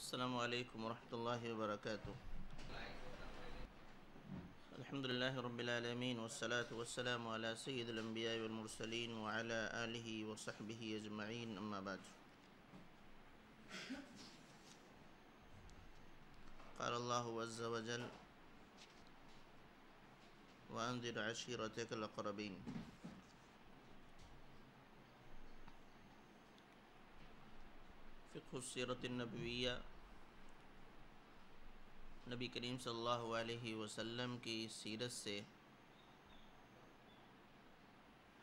السلام عليكم ورحمة الله وبركاته الحمد لله رب العالمين والصلاة والسلام على سيد الأنبياء والمرسلين وعلى آله وصحبه أجمعين أما بعد قال الله عز وجل وأنذر عشيرتك الأقربين فقه السيرة النبوية नबी करीम सल्लल्लाहु अलैहि वसल्लम की सीरत से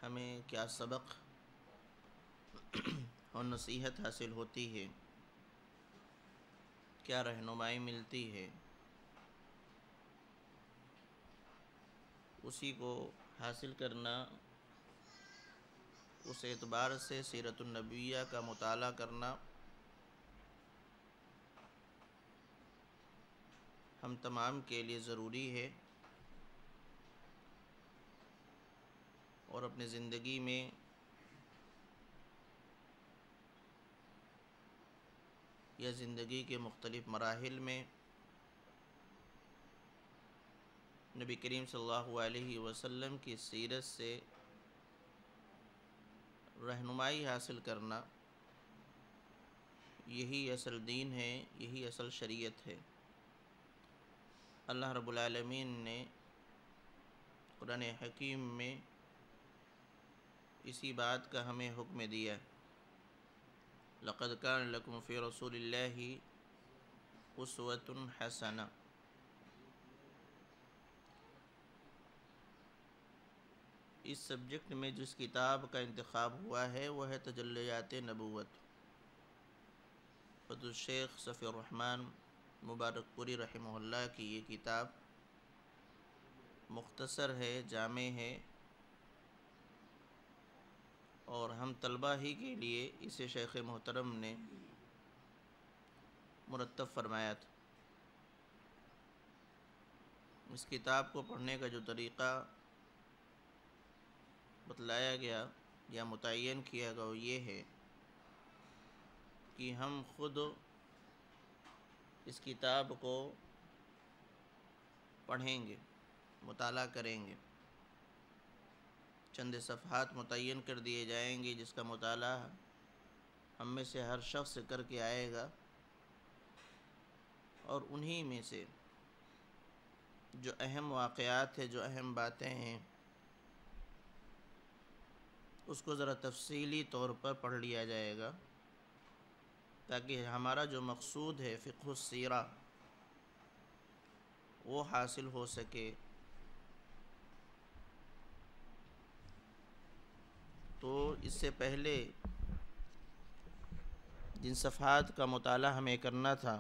हमें क्या सबक और नसीहत हासिल होती है क्या रहनुमाई मिलती है उसी को हासिल करना उस एतबार से सीरतुलनबिया का मुताला करना हम तमाम के लिए ज़रूरी है और अपने ज़िंदगी में या ज़िंदगी के मुख्तलिफ़ मराहल में नबी करीम सल्लल्लाहु अलैहि वसल्लम की सीरत से रहनुमाई हासिल करना यही असल दीन है यही असल शरीयत है अल्लाह रबालमीन ने कुरान हकीम में इसी बात का हमें हुक्म दिया लक़द कान लकुम फ़ी रसूल उसवत हसना इस सब्जेक्ट में जिस किताब का इंतखब हुआ है वह है तजल्लियात नबूत शेख सफ़ी मुबारकपुरी रहमल की ये किताब मुख्तसर है जाम है और हम तलबा ही के लिए इसे शेख मोहतरम ने मुरतब फरमाया था इस किताब को पढ़ने का जो तरीक़ा बतलाया गया या मुतन किया गया वो ये है कि हम खुद इस किताब को पढ़ेंगे मुताल करेंगे चंद सफ़ात मुतन कर दिए जाएंगे जिसका मताल हम में से हर शख्स करके आएगा और उन्हीं में से जो अहम वाक़ात है जो अहम बातें हैं उसको ज़रा तफसीली तौर पर पढ़ लिया जाएगा ताकि हमारा जो मकसूद है फ़िक्सीरा वो हासिल हो सके तो इससे पहले जिन सफ़ात का मताल हमें करना था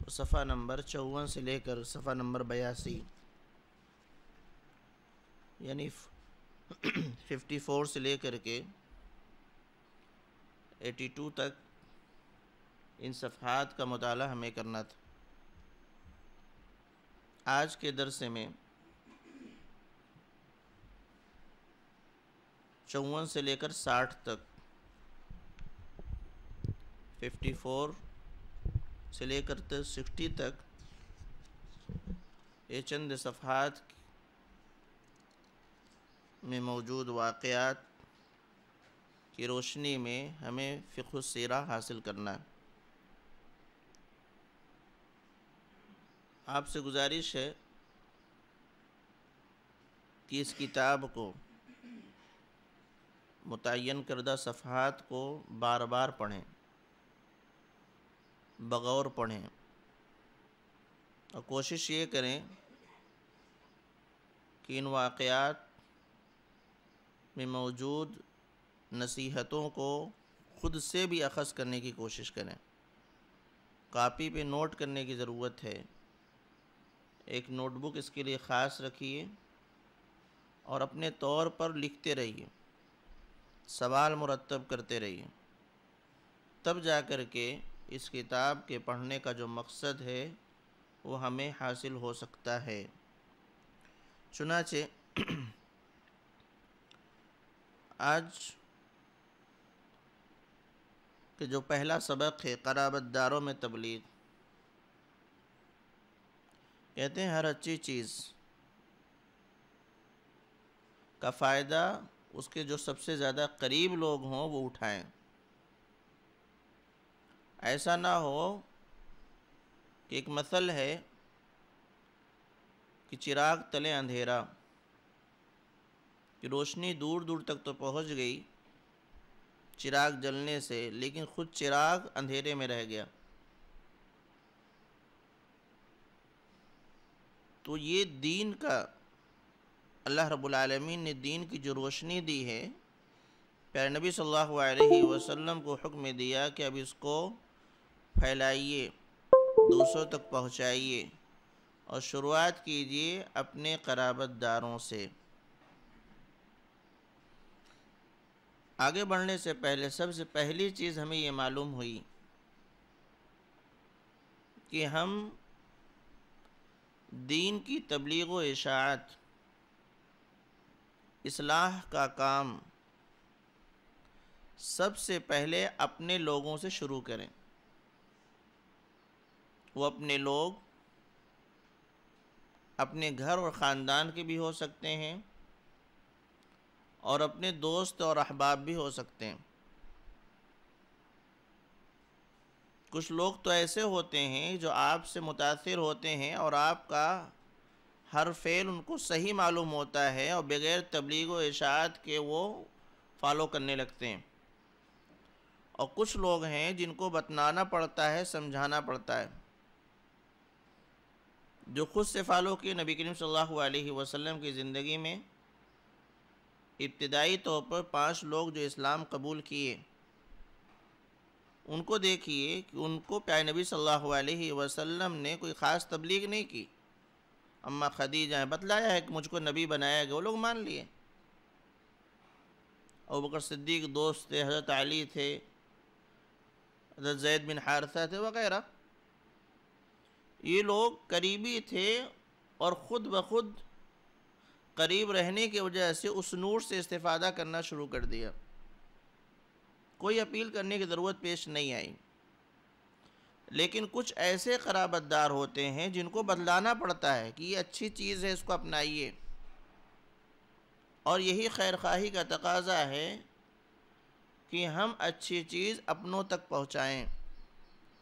वो सफ़ा नंबर चौवन से लेकर सफ़ा नंबर बयासी यानी फिफ्टी फोर से लेकर के एटी टू तक इन सफ़ात का मताल हमें करना था आज के दरसे में चौवन से लेकर साठ तक फिफ्टी फोर से लेकर तो सिक्सटी तक ये चंद सफ़ात में मौजूद वाक़ की रोशनी में हमें फ़िकुसरा हासिल करना है आपसे गुजारिश है कि इस किताब को मुतन करदा सफ़ात को बार बार पढ़ें बगौर पढ़ें और कोशिश ये करें कि इन वाक़ात में मौजूद नसीहतों को ख़ुद से भी अखज़ करने की कोशिश करें कापी पे नोट करने की ज़रूरत है एक नोटबुक इसके लिए ख़ास रखिए और अपने तौर पर लिखते रहिए सवाल मुरतब करते रहिए तब जा कर के इस किताब के पढ़ने का जो मकसद है वो हमें हासिल हो सकता है चुनाचे आज कि जो पहला सबक है कराबतदारों में तबलीग कहते हैं हर अच्छी चीज़ का फ़ायदा उसके जो सबसे ज़्यादा करीब लोग हों वो उठाएं ऐसा ना हो कि एक मसल है कि चिराग तले अंधेरा कि रोशनी दूर दूर तक तो पहुंच गई चिराग जलने से लेकिन खुद चिराग अंधेरे में रह गया तो ये दीन का अल्लाह रबालमीन ने दीन की जो रोशनी दी है प्यारे नबी सल्लल्लाहु अलैहि वसल्लम को हुक्म दिया कि अब इसको फैलाइए दूसरों तक पहुँचाइए और शुरुआत कीजिए अपने कराबतदारों से आगे बढ़ने से पहले सबसे पहली चीज़ हमें ये मालूम हुई कि हम दीन की तबलीग व इशात इसलाह का काम सबसे पहले अपने लोगों से शुरू करें वो अपने लोग अपने घर और ख़ानदान के भी हो सकते हैं और अपने दोस्त और अहबाब भी हो सकते हैं कुछ लोग तो ऐसे होते हैं जो आपसे मुतासर होते हैं और आपका हर फेल उनको सही मालूम होता है और बग़ैर तबलीग व इशात के वो फॉलो करने लगते हैं और कुछ लोग हैं जिनको बतनाना पड़ता है समझाना पड़ता है जो खुद से फॉलो किए नबी करीम सल्लल्लाहु अलैहि वसल्लम की ज़िंदगी में इब्तदाई तौर पर पाँच लोग जो इस्लाम कबूल किए उनको देखिए कि उनको प्यार नबी सल्लल्लाहु अलैहि वसल्लम ने कोई ख़ास तबलीग नहीं की अम्मा खदीजा ने बतलाया है कि मुझको नबी बनाया गया वो लोग मान लिए और बकर सिद्दीक दोस्त थे हज़रत अली थे हज़रत जैद बिन हारसा थे वगैरह ये लोग करीबी थे और ख़ुद ब खुद करीब रहने की वजह से उस नूर से इस्तेफादा करना शुरू कर दिया कोई अपील करने की ज़रूरत पेश नहीं आई लेकिन कुछ ऐसे खराबतदार होते हैं जिनको बदलाना पड़ता है कि ये अच्छी चीज़ है इसको अपनाइए और यही खैर खाही का तकाजा है कि हम अच्छी चीज़ अपनों तक पहुँचाएँ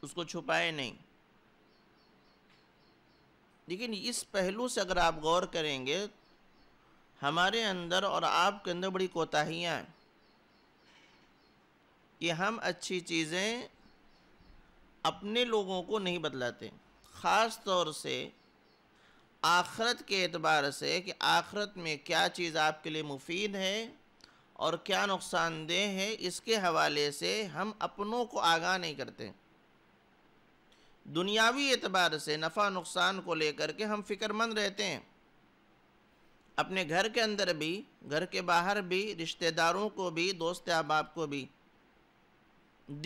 उसको छुपाएँ नहीं लेकिन इस पहलू से अगर आप गौर करेंगे हमारे अंदर और आपके अंदर बड़ी कोताहियाँ हैं कि हम अच्छी चीज़ें अपने लोगों को नहीं बदलाते ख़ास तौर से आखरत के एतबार से कि आखरत में क्या चीज़ आपके लिए मुफीद है और क्या नुकसानदेह है इसके हवाले से हम अपनों को आगाह नहीं करते दुनियावी एतबार से नफ़ा नुकसान को लेकर के हम फ़िक्रमंद रहते हैं अपने घर के अंदर भी घर के बाहर भी रिश्तेदारों को भी दोस्त अहबाब को भी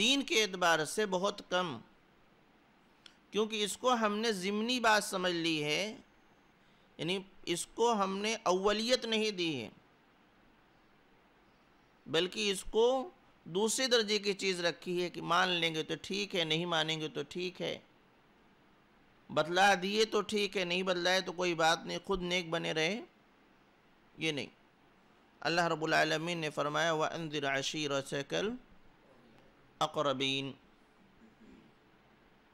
दीन के एतबार से बहुत कम क्योंकि इसको हमने ज़िमनी बात समझ ली है यानी इसको हमने अवलियत नहीं दी है बल्कि इसको दूसरे दर्जे की चीज़ रखी है कि मान लेंगे तो ठीक है नहीं मानेंगे तो ठीक है बतला दिए तो ठीक है नहीं बदलाए तो कोई बात नहीं खुद नेक बने रहे ये नहीं अल्लाह रबालमीन ने फरमाया व अंदिर आशीर शकल अकरबीन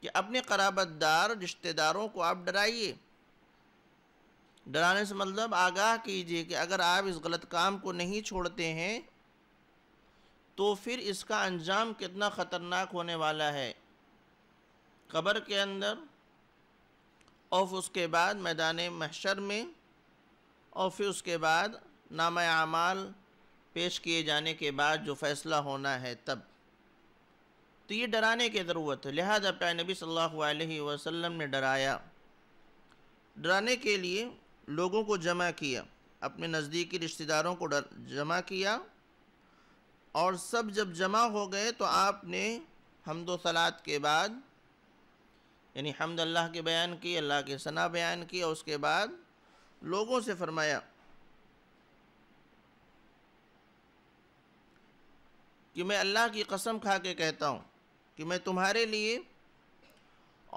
कि अपने कराबतदार रिश्तेदारों को आप डराइए डराने से मतलब आगाह कीजिए कि अगर आप इस गलत काम को नहीं छोड़ते हैं तो फिर इसका अंजाम कितना ख़तरनाक होने वाला है कब्र के अंदर और उसके बाद मैदान महशर में और फिर उसके बाद नाम आमाल पेश किए जाने के बाद जो फ़ैसला होना है तब तो ये डराने की ज़रूरत है लिहाजा प्यार नबी सल्लल्लाहु अलैहि वसल्लम ने डराया डराने के लिए लोगों को जमा किया अपने नज़दीकी रिश्तेदारों को डर जमा किया और सब जब जमा हो गए तो आपने हमदो सलात के बाद यानी हमद अल्लाह के बयान की अल्लाह के सना बयान की और उसके बाद लोगों से फरमाया कि मैं अल्लाह की कसम खा के कहता हूँ कि मैं तुम्हारे लिए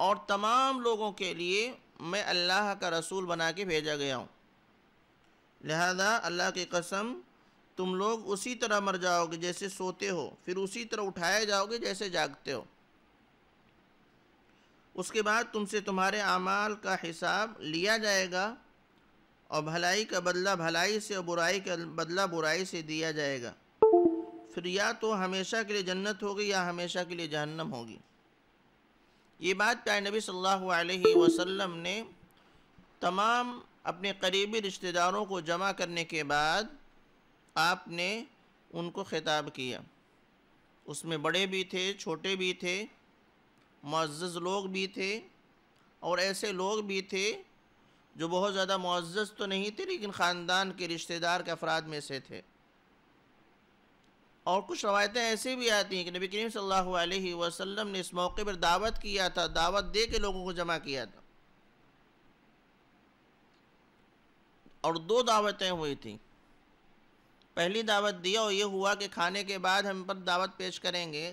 और तमाम लोगों के लिए मैं अल्लाह का रसूल बना के भेजा गया हूँ लिहाजा अल्लाह की कसम तुम लोग उसी तरह मर जाओगे जैसे सोते हो फिर उसी तरह उठाए जाओगे जैसे जागते हो उसके बाद तुमसे तुम्हारे अमाल का हिसाब लिया जाएगा और भलाई का बदला भलाई से और बुराई का बदला बुराई से दिया जाएगा फिर या तो हमेशा के लिए जन्नत होगी या हमेशा के लिए जहन्नम होगी ये बात प्यार नबी सल्लल्लाहु अलैहि वसल्लम ने तमाम अपने करीबी रिश्तेदारों को जमा करने के बाद आपने उनको ख़िताब किया उसमें बड़े भी थे छोटे भी थे मज्ज़ लोग भी थे और ऐसे लोग भी थे जो बहुत ज़्यादा मुआज़ तो नहीं थे लेकिन ख़ानदान के रिश्तेदार के अफराद में से थे और कुछ रवायतें ऐसी भी आती हैं कि नबी करीम सल्लल्लाहु अलैहि वसल्लम ने इस मौके पर दावत किया था दावत दे के लोगों को जमा किया था और दो दावतें हुई थी पहली दावत दिया और ये हुआ कि खाने के बाद हम पर दावत पेश करेंगे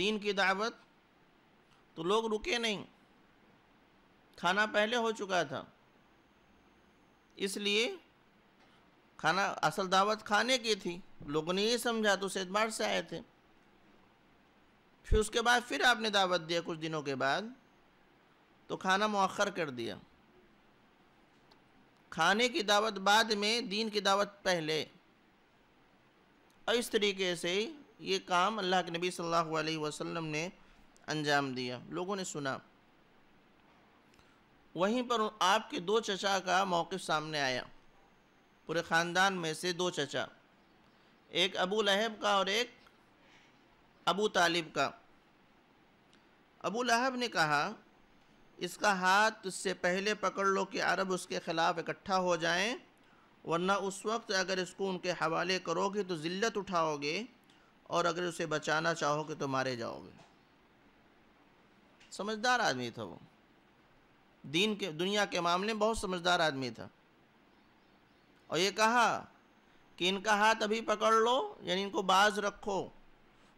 दीन की दावत तो लोग रुके नहीं खाना पहले हो चुका था इसलिए खाना असल दावत खाने की थी लोगों ने ये समझा तो उस एतबार से आए थे फिर उसके बाद फिर आपने दावत दिया कुछ दिनों के बाद तो खाना मौखर कर दिया खाने की दावत बाद में दीन की दावत पहले और इस तरीके से ये काम अल्लाह के नबी सल्लल्लाहु अलैहि वसल्लम ने अंजाम दिया लोगों ने सुना वहीं पर आपके दो चचा का मौक़ सामने आया पूरे ख़ानदान में से दो चचा एक अबू लहब का और एक अबू तालिब का अबू लहब ने कहा इसका हाथ इससे पहले पकड़ लो कि अरब उसके ख़िलाफ़ इकट्ठा हो जाएं वरना उस वक्त अगर इसको उनके हवाले करोगे तो ज़िल्लत उठाओगे और अगर उसे बचाना चाहोगे तो मारे जाओगे समझदार आदमी था वो दीन के दुनिया के मामले में बहुत समझदार आदमी था और ये कहा कि इनका हाथ अभी पकड़ लो यानी इनको बाज रखो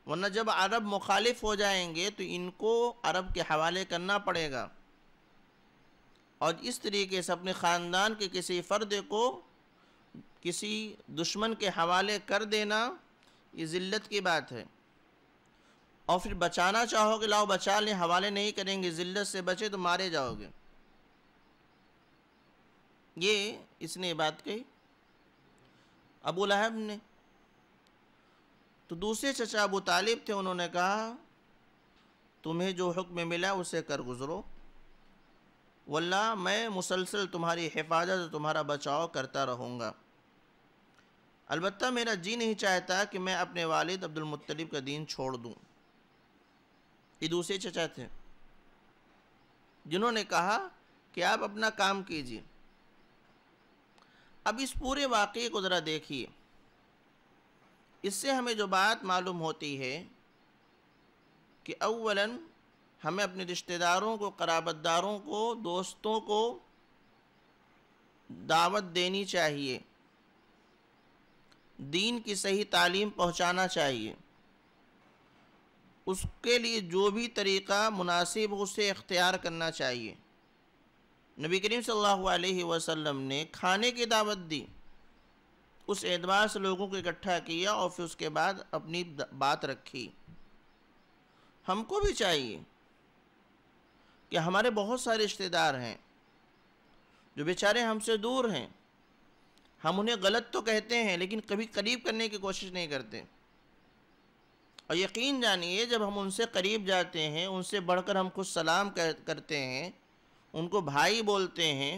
वरना जब अरब मुखालिफ हो जाएंगे तो इनको अरब के हवाले करना पड़ेगा और इस तरीके से अपने ख़ानदान के किसी फ़र्द को किसी दुश्मन के हवाले कर देना ये ज़िल्त की बात है और फिर बचाना चाहोगे लाओ बचा लें हवाले नहीं करेंगे ज़िल्त से बचे तो मारे जाओगे ये इसने बात कही अबू लहब ने तो दूसरे चचा अबू तालिब थे उन्होंने कहा तुम्हें जो हुक्म मिला उसे कर गुज़रो वल्ला मैं मुसलसल तुम्हारी हिफाजत और तुम्हारा बचाव करता रहूँगा अलबत्त मेरा जी नहीं चाहता कि मैं अपने वालिद अब्दुलमतलब का दीन छोड़ दूँ ये दूसरे चचा थे जिन्होंने कहा कि आप अपना काम कीजिए अब इस पूरे वाक़े को ज़रा देखिए इससे हमें जो बात मालूम होती है कि अवला हमें अपने रिश्तेदारों को कराबतदारों को दोस्तों को दावत देनी चाहिए दीन की सही तालीम पहुंचाना चाहिए उसके लिए जो भी तरीक़ा मुनासिब उसे अख्तियार करना चाहिए नबी करीम सल्लल्लाहु अलैहि वसल्लम ने खाने की दावत दी उस एतबार से लोगों को इकट्ठा किया और फिर उसके बाद अपनी बात रखी हमको भी चाहिए कि हमारे बहुत सारे रिश्तेदार हैं जो बेचारे हमसे दूर हैं हम उन्हें गलत तो कहते हैं लेकिन कभी करीब करने की कोशिश नहीं करते और यकीन जानिए जब हम उनसे करीब जाते हैं उनसे बढ़कर हम खुद सलाम करते हैं उनको भाई बोलते हैं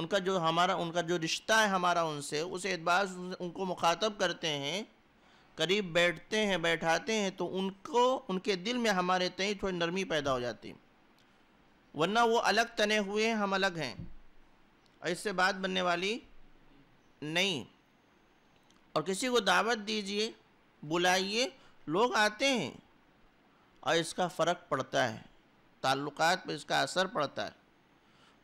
उनका जो हमारा उनका जो रिश्ता है हमारा उनसे उस एतबार उनको मुखातब करते हैं करीब बैठते हैं बैठाते हैं तो उनको उनके दिल में हमारे तय थोड़ी नरमी पैदा हो जाती वरना वो अलग तने हुए हैं हम अलग हैं और इससे बात बनने वाली नहीं और किसी को दावत दीजिए बुलाइए लोग आते हैं और इसका फ़र्क पड़ता है ताल्लुकात पर इसका असर पड़ता है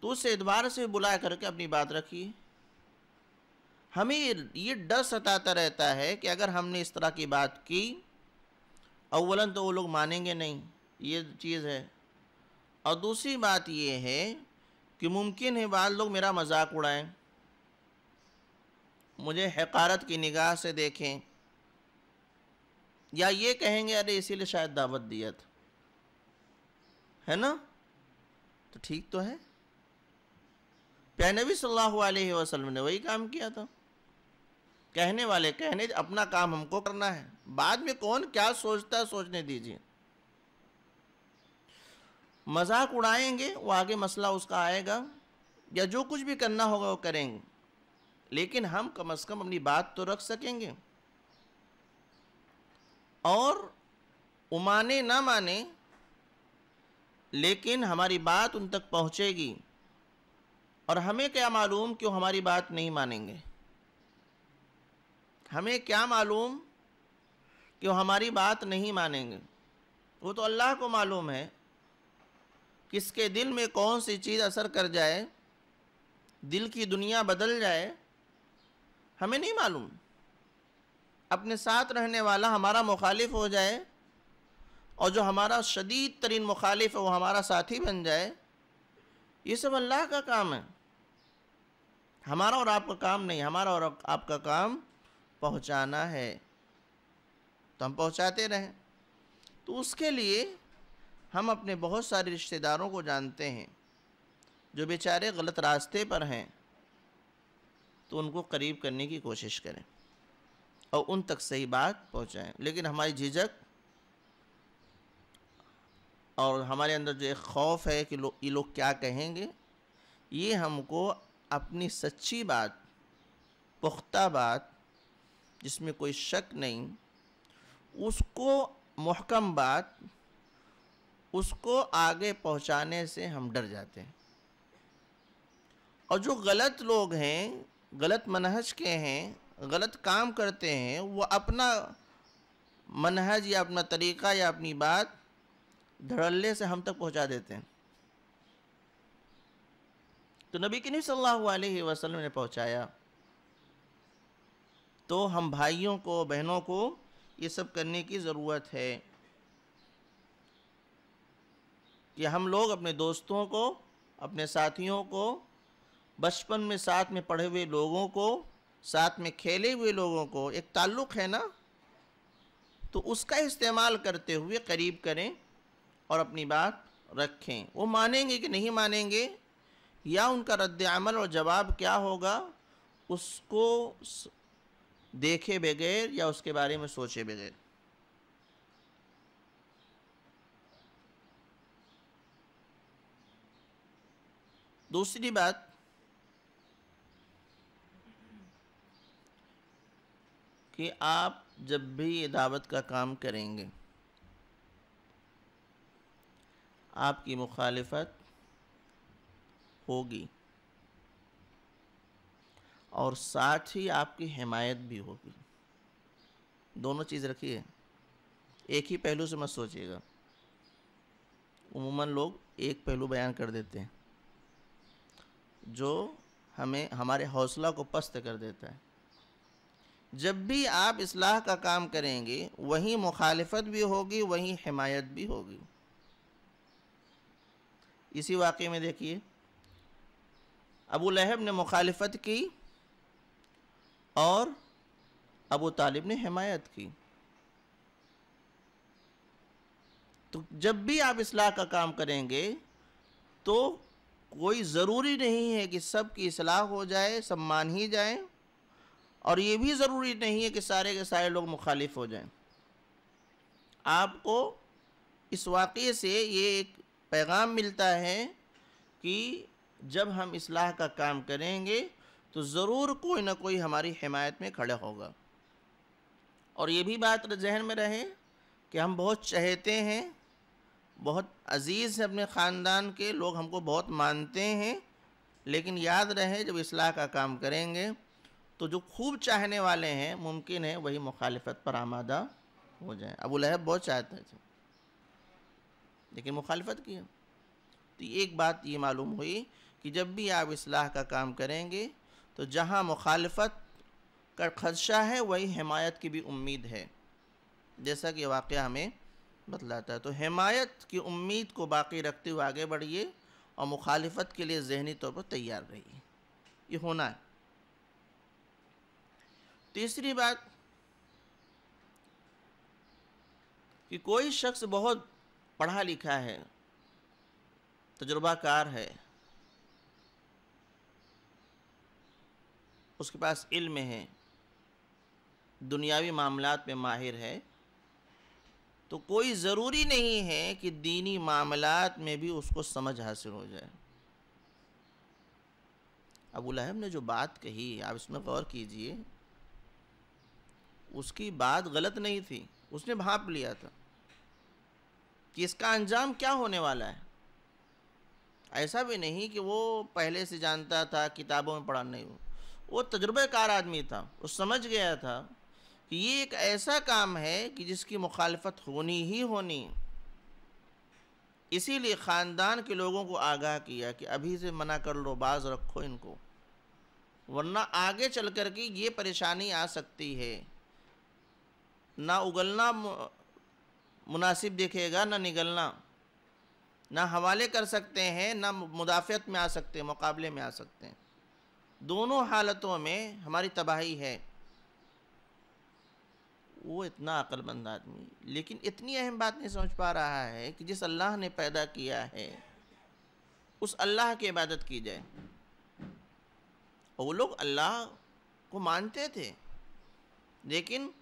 तो उस एतबार से बुला करके अपनी बात रखिए हमें ये डर सताता रहता है कि अगर हमने इस तरह की बात की अवलन तो वो लोग मानेंगे नहीं ये चीज़ है और दूसरी बात ये है कि मुमकिन है बाद लोग मेरा मजाक उड़ाएं मुझे हकारत की निगाह से देखें या ये कहेंगे अरे इसीलिए शायद दावत दिया था है ना तो ठीक तो है प्यानबी सल्लल्लाहु अलैहि वसल्लम ने वही काम किया था कहने वाले कहने अपना काम हमको करना है बाद में कौन क्या सोचता है सोचने दीजिए मजाक उड़ाएंगे वो आगे मसला उसका आएगा या जो कुछ भी करना होगा वो करेंगे लेकिन हम कम अज़ कम अपनी बात तो रख सकेंगे और वो माने ना माने लेकिन हमारी बात उन तक पहुँचेगी और हमें क्या मालूम कि वो हमारी बात नहीं मानेंगे हमें क्या मालूम कि वो हमारी बात नहीं मानेंगे वो तो अल्लाह को मालूम है किसके दिल में कौन सी चीज़ असर कर जाए दिल की दुनिया बदल जाए हमें नहीं मालूम अपने साथ रहने वाला हमारा मुखालिफ हो जाए और जो हमारा शदीद तरीन मुखालिफ है वो हमारा साथी बन जाए ये सब अल्लाह का काम है हमारा और आपका काम नहीं हमारा और आपका काम पहुंचाना है तो हम पहुंचाते रहें तो उसके लिए हम अपने बहुत सारे रिश्तेदारों को जानते हैं जो बेचारे गलत रास्ते पर हैं तो उनको करीब करने की कोशिश करें और उन तक सही बात पहुंचाएं लेकिन हमारी झिझक और हमारे अंदर जो एक खौफ है कि लो, ये लोग क्या कहेंगे ये हमको अपनी सच्ची बात पुख्ता बात जिसमें कोई शक नहीं उसको महकम बात उसको आगे पहुंचाने से हम डर जाते हैं और जो गलत लोग हैं गलत मनहज के हैं गलत काम करते हैं वो अपना मनहज या अपना तरीक़ा या अपनी बात धड़ल्ले से हम तक पहुंचा देते हैं तो नबी करीम सल्लल्लाहु अलैहि वसल्लम ने पहुंचाया तो हम भाइयों को बहनों को ये सब करने की ज़रूरत है कि हम लोग अपने दोस्तों को अपने साथियों को बचपन में साथ में पढ़े हुए लोगों को साथ में खेले हुए लोगों को एक ताल्लुक़ है ना तो उसका इस्तेमाल करते हुए करीब करें और अपनी बात रखें वो मानेंगे कि नहीं मानेंगे या उनका रद्द अमल और जवाब क्या होगा उसको देखे बगैर या उसके बारे में सोचे बगैर दूसरी बात कि आप जब भी ये दावत का काम करेंगे आपकी मुखालफत होगी और साथ ही आपकी हिमायत भी होगी दोनों चीज़ रखिए एक ही पहलू से मत सोचिएगा उमूमन लोग एक पहलू बयान कर देते हैं जो हमें हमारे हौसला को पस्त कर देता है जब भी आप इसलाह का काम करेंगे वहीं मुखालफत भी होगी वहीं हिमायत भी होगी इसी वाक़े में देखिए अबू लहब ने मुखालफत की और अबू तालिब ने हमायत की तो जब भी आप इसलाह का काम करेंगे तो कोई ज़रूरी नहीं है कि सब की असलाह हो जाए सब मान ही जाए और ये भी ज़रूरी नहीं है कि सारे के सारे लोग मुखालिफ हो जाएं आपको इस वाक़े से ये एक पैगाम मिलता है कि जब हम इसलाह का काम करेंगे तो ज़रूर कोई ना कोई हमारी हिमायत में खड़ा होगा और ये भी बात जहन में रहे कि हम बहुत चाहते हैं बहुत अज़ीज़ हैं अपने ख़ानदान के लोग हमको बहुत मानते हैं लेकिन याद रहे जब इसलाह का काम करेंगे तो जो खूब चाहने वाले हैं मुमकिन है वही मुखालफत पर आमादा हो जाए अबू लहब बहुत चाहते थे लेकिन मुखालफत की तो एक बात ये मालूम हुई कि जब भी आप इसलाह का काम करेंगे तो जहाँ मुखालफत का खदशा है वही हमायत की भी उम्मीद है जैसा कि वाक़ हमें बतलाता है तो हमायत की उम्मीद को बाकी रखते हुए आगे बढ़िए और मुखालफत के लिए जहनी तौर पर तैयार रहिए ये होना है तीसरी बात कि कोई शख्स बहुत पढ़ा लिखा है तजुर्बाकार है उसके पास इल्म है दुनियावी मामलात में माहिर है तो कोई ज़रूरी नहीं है कि दीनी मामलात में भी उसको समझ हासिल हो जाए अबू लहब ने जो बात कही आप इसमें गौर कीजिए उसकी बात गलत नहीं थी उसने भाप लिया था कि इसका अंजाम क्या होने वाला है ऐसा भी नहीं कि वो पहले से जानता था किताबों में पढ़ा नहीं हुआ वो तजुर्बेकार आदमी था वो समझ गया था कि ये एक ऐसा काम है कि जिसकी मुखालफत होनी ही होनी इसीलिए ख़ानदान के लोगों को आगाह किया कि अभी से मना कर लो बाज रखो इनको वरना आगे चल कर के ये परेशानी आ सकती है ना उगलना मुनासिब दिखेगा ना निगलना ना हवाले कर सकते हैं ना मुदाफ़त में आ सकते हैं मुकाबले में आ सकते हैं दोनों हालतों में हमारी तबाही है वो इतना अक्लमंद आदमी लेकिन इतनी अहम बात नहीं समझ पा रहा है कि जिस अल्लाह ने पैदा किया है उस अल्लाह की इबादत की जाए और वो लोग अल्लाह को मानते थे लेकिन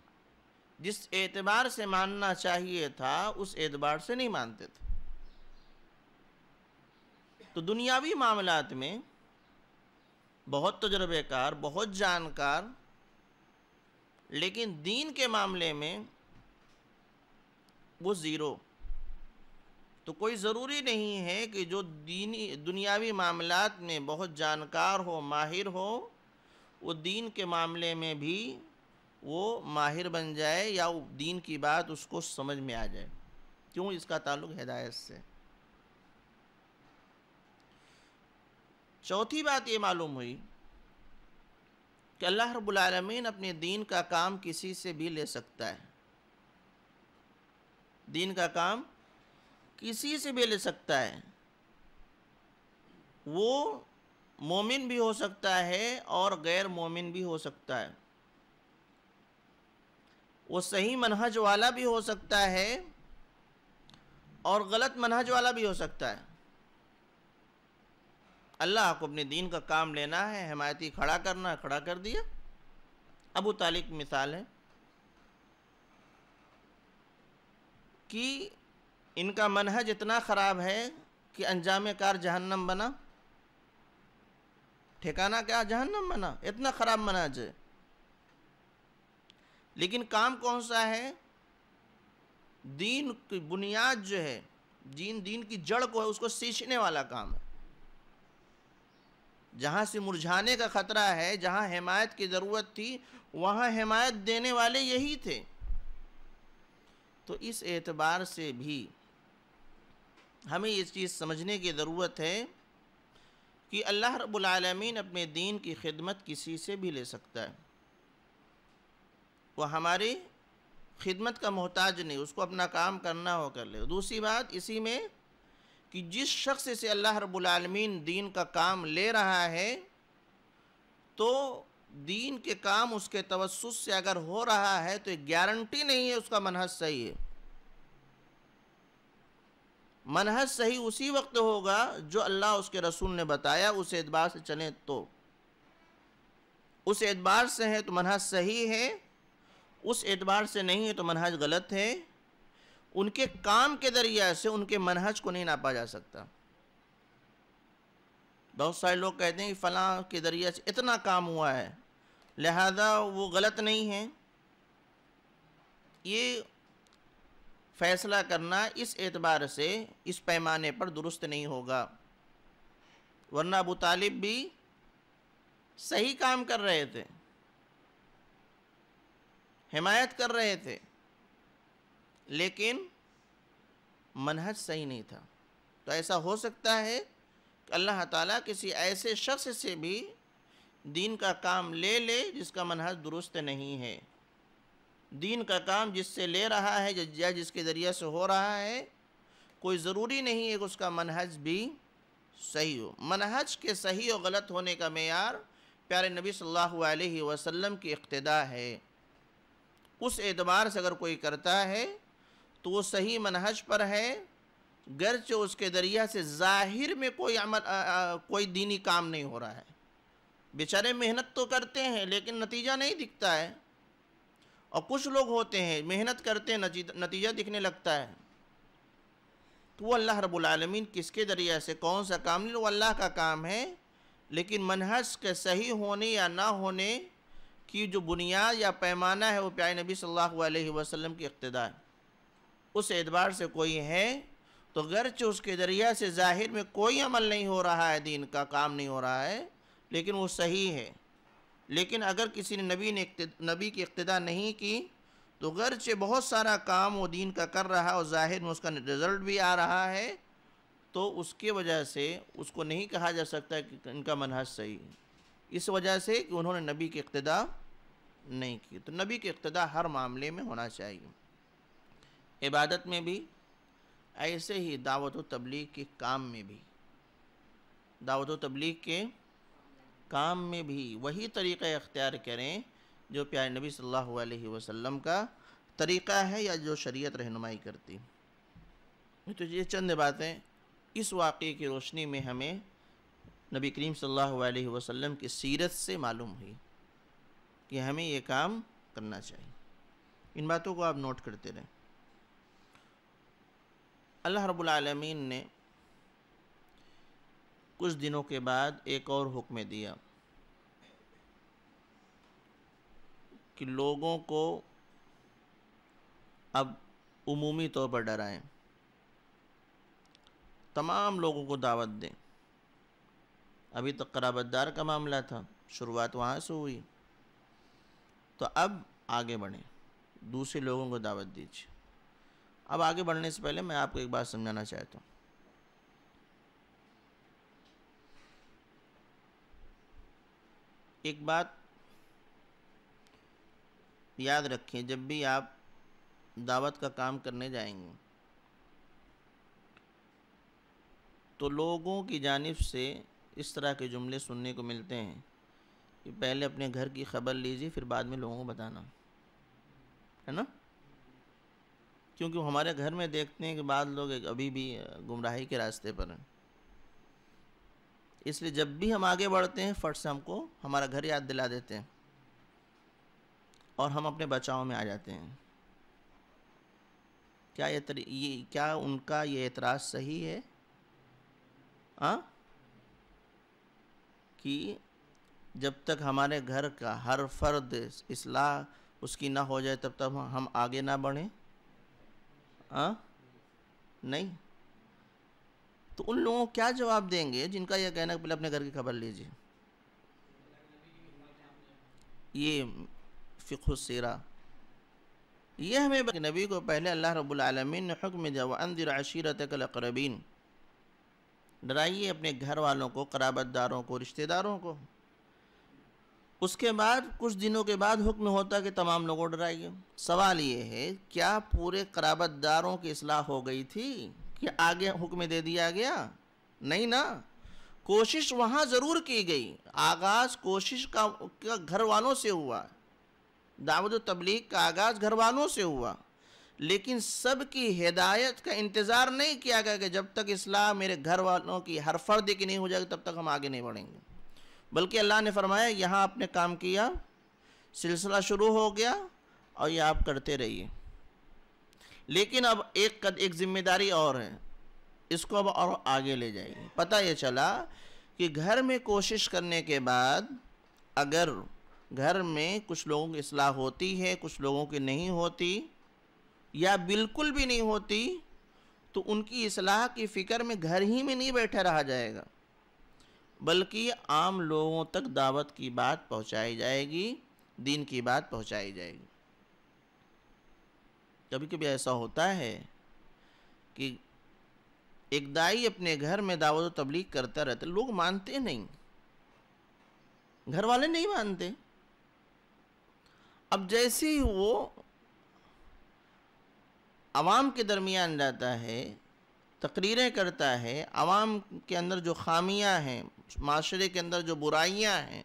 जिस एतबार से मानना चाहिए था उस एतबार से नहीं मानते थे तो दुनियावी मामलात में बहुत तजर्बेकार तो बहुत जानकार लेकिन दीन के मामले में वो ज़ीरो तो कोई ज़रूरी नहीं है कि जो दीनी दुनियावी मामलात में बहुत जानकार हो माहिर हो वो दीन के मामले में भी वो माहिर बन जाए या दीन की बात उसको समझ में आ जाए क्यों इसका ताल्लुक हिदायत से चौथी बात ये मालूम हुई कि अल्लाह रबालमीन अपने दीन का काम किसी से भी ले सकता है दीन का काम किसी से भी ले सकता है वो मोमिन भी हो सकता है और गैर मोमिन भी हो सकता है वो सही मनहज वाला भी हो सकता है और गलत मनहज वाला भी हो सकता है अल्लाह को अपने दीन का काम लेना है हमायती खड़ा करना है खड़ा कर दिया अबू तालिक मिसाल है कि इनका मनहज इतना ख़राब है कि अंजाम कार जहन्नम बना ठिकाना क्या जहन्नम बना इतना ख़राब मनहज है लेकिन काम कौन सा है दीन की बुनियाद जो है दीन दीन की जड़ को है उसको सींचने वाला काम है जहाँ से मुरझाने का ख़तरा है जहाँ हमायत की ज़रूरत थी वहाँ हमायत देने वाले यही थे तो इस एतबार से भी हमें ये चीज़ समझने की ज़रूरत है कि अल्लाह रबालमीन अपने दीन की खिदमत किसी से भी ले सकता है वो हमारी खिदमत का मोहताज नहीं उसको अपना काम करना हो कर ले दूसरी बात इसी में कि जिस शख्स से अल्लाह रबालमीन दीन का काम ले रहा है तो दीन के काम उसके तवसुस से अगर हो रहा है तो एक गारंटी नहीं है उसका मनहज सही है मनहज सही उसी वक्त होगा जो अल्लाह उसके रसूल ने बताया उस एतबार से चलें तो उस एतबार से है तो मनहज सही है उस एतबार से नहीं है तो मनहज गलत है उनके काम के दरिया से उनके मनहज को नहीं नापा जा सकता बहुत सारे लोग कहते हैं कि फ़लाँ के दरिया से इतना काम हुआ है लिहाजा वो गलत नहीं है ये फ़ैसला करना इस एतबार से इस पैमाने पर दुरुस्त नहीं होगा वरना अबू तालिब भी सही काम कर रहे थे हिमायत कर रहे थे लेकिन मनहज सही नहीं था तो ऐसा हो सकता है कि अल्लाह ताला किसी ऐसे शख्स से भी दीन का काम ले ले जिसका मनहज दुरुस्त नहीं है दीन का काम जिससे ले रहा है या जिसके ज़रिए से हो रहा है कोई ज़रूरी नहीं है कि उसका मनहज भी सही हो मनहज के सही और गलत होने का मैार प्यारे नबी सल्लल्लाहु अलैहि वसल्लम की इक्तदा है उस एतबार से अगर कोई करता है तो वो सही मनहज पर है गरचे उसके दरिया से ज़ाहिर में कोई अमल कोई दीनी काम नहीं हो रहा है बेचारे मेहनत तो करते हैं लेकिन नतीजा नहीं दिखता है और कुछ लोग होते हैं मेहनत करते हैं नतीजा दिखने लगता है तो वो अल्लाह रबालमीन किसके दरिया से कौन सा काम नहीं वो अल्लाह का काम है लेकिन मनहज के सही होने या ना होने की जो बुनियाद या पैमाना है वो प्यारे नबी सल्लल्लाहु अलैहि वसल्लम की इब्तदा है उस एतबार से कोई है तो गर्च उसके ज़रिया से ज़ाहिर में कोई अमल नहीं हो रहा है दीन का काम नहीं हो रहा है लेकिन वो सही है लेकिन अगर किसी ने नबी ने नबी की इक्तदा नहीं की तो गर्च बहुत सारा काम वो दीन का कर रहा है और ज़ाहिर में उसका रिज़ल्ट भी आ रहा है तो उसके वजह से उसको नहीं कहा जा सकता कि इनका मनहज सही है इस वजह से कि उन्होंने नबी की इक्तदा नहीं की तो नबी की इक्तदा हर मामले में होना चाहिए इबादत में भी ऐसे ही दावत तबलीग के काम में भी दावत तबलीग के काम में भी वही तरीक़ा अख्तियार करें जो प्यारे नबी सल्लल्लाहु अलैहि वसल्लम का तरीक़ा है या जो शरीयत रहनुमाई करती तो ये चंद बातें इस वाक़े की रोशनी में हमें नबी करीम सल्लल्लाहु अलैहि वसल्लम की सीरत से मालूम हुई कि हमें ये काम करना चाहिए इन बातों को आप नोट करते रहें अल्लाह रब्बुल आलमीन ने कुछ दिनों के बाद एक और हुक्म दिया कि लोगों को अब उमूमी तौर पर डराएं तमाम लोगों को दावत दें अभी तक कराबतदार का मामला था शुरुआत वहाँ से हुई तो अब आगे बढ़ें दूसरे लोगों को दावत दीजिए अब आगे बढ़ने से पहले मैं आपको एक बात समझाना चाहता हूँ एक बात याद रखें जब भी आप दावत का काम करने जाएंगे तो लोगों की जानिब से इस तरह के जुमले सुनने को मिलते हैं कि पहले अपने घर की खबर लीजिए फिर बाद में लोगों को बताना है ना क्योंकि हमारे घर में देखने के बाद लोग अभी भी गुमराही के रास्ते पर हैं इसलिए जब भी हम आगे बढ़ते हैं फट से हमको हमारा घर याद दिला देते हैं और हम अपने बचाव में आ जाते हैं क्या ये, ये क्या उनका ये एतराज़ सही है आ? हाँ? कि जब तक हमारे घर का हर फर्द इसलाह उसकी ना हो जाए तब तक हम आगे ना बढ़ें आ? हाँ? नहीं तो उन लोगों को क्या जवाब देंगे जिनका यह कहना पहले अपने घर की खबर लीजिए ये फ़िकुसरा यह हमें नबी को पहले अल्लाह रबालमीन ने हुक्म अंदर अशीरत कलकरबीन डराइए अपने घर वालों को कराबतदारों को रिश्तेदारों को उसके बाद कुछ दिनों के बाद हुक्म होता कि तमाम लोगों डराइए सवाल ये है क्या पूरे कराबतदारों की असलाह हो गई थी कि आगे हुक्म दे दिया गया नहीं ना कोशिश वहाँ ज़रूर की गई आगाज़ कोशिश का, का घर वालों से हुआ दावत तबलीग का आगाज़ घर वालों से हुआ लेकिन सब की हिदायत का इंतज़ार नहीं किया गया कि जब तक इस्लाह मेरे घर वालों की हर फर्द की नहीं हो जाएगी तब तक हम आगे नहीं बढ़ेंगे बल्कि अल्लाह ने फरमाया यहाँ आपने काम किया सिलसिला शुरू हो गया और ये आप करते रहिए लेकिन अब एक कद एक जिम्मेदारी और है इसको अब और आगे ले जाइए पता ये चला कि घर में कोशिश करने के बाद अगर घर में कुछ लोगों की असलाह होती है कुछ लोगों की नहीं होती या बिल्कुल भी नहीं होती तो उनकी असलाह की फ़िक्र में घर ही में नहीं बैठा रहा जाएगा बल्कि आम लोगों तक दावत की बात पहुंचाई जाएगी दीन की बात पहुंचाई जाएगी कभी कभी ऐसा होता है कि एक दाई अपने घर में दावत तबलीग करता रहता लोग मानते नहीं घर वाले नहीं मानते अब जैसे ही वो आवाम के दरमियान जाता है तकरीरें करता है आवाम के अंदर जो खामियां हैं माशरे के अंदर जो बुराइयाँ हैं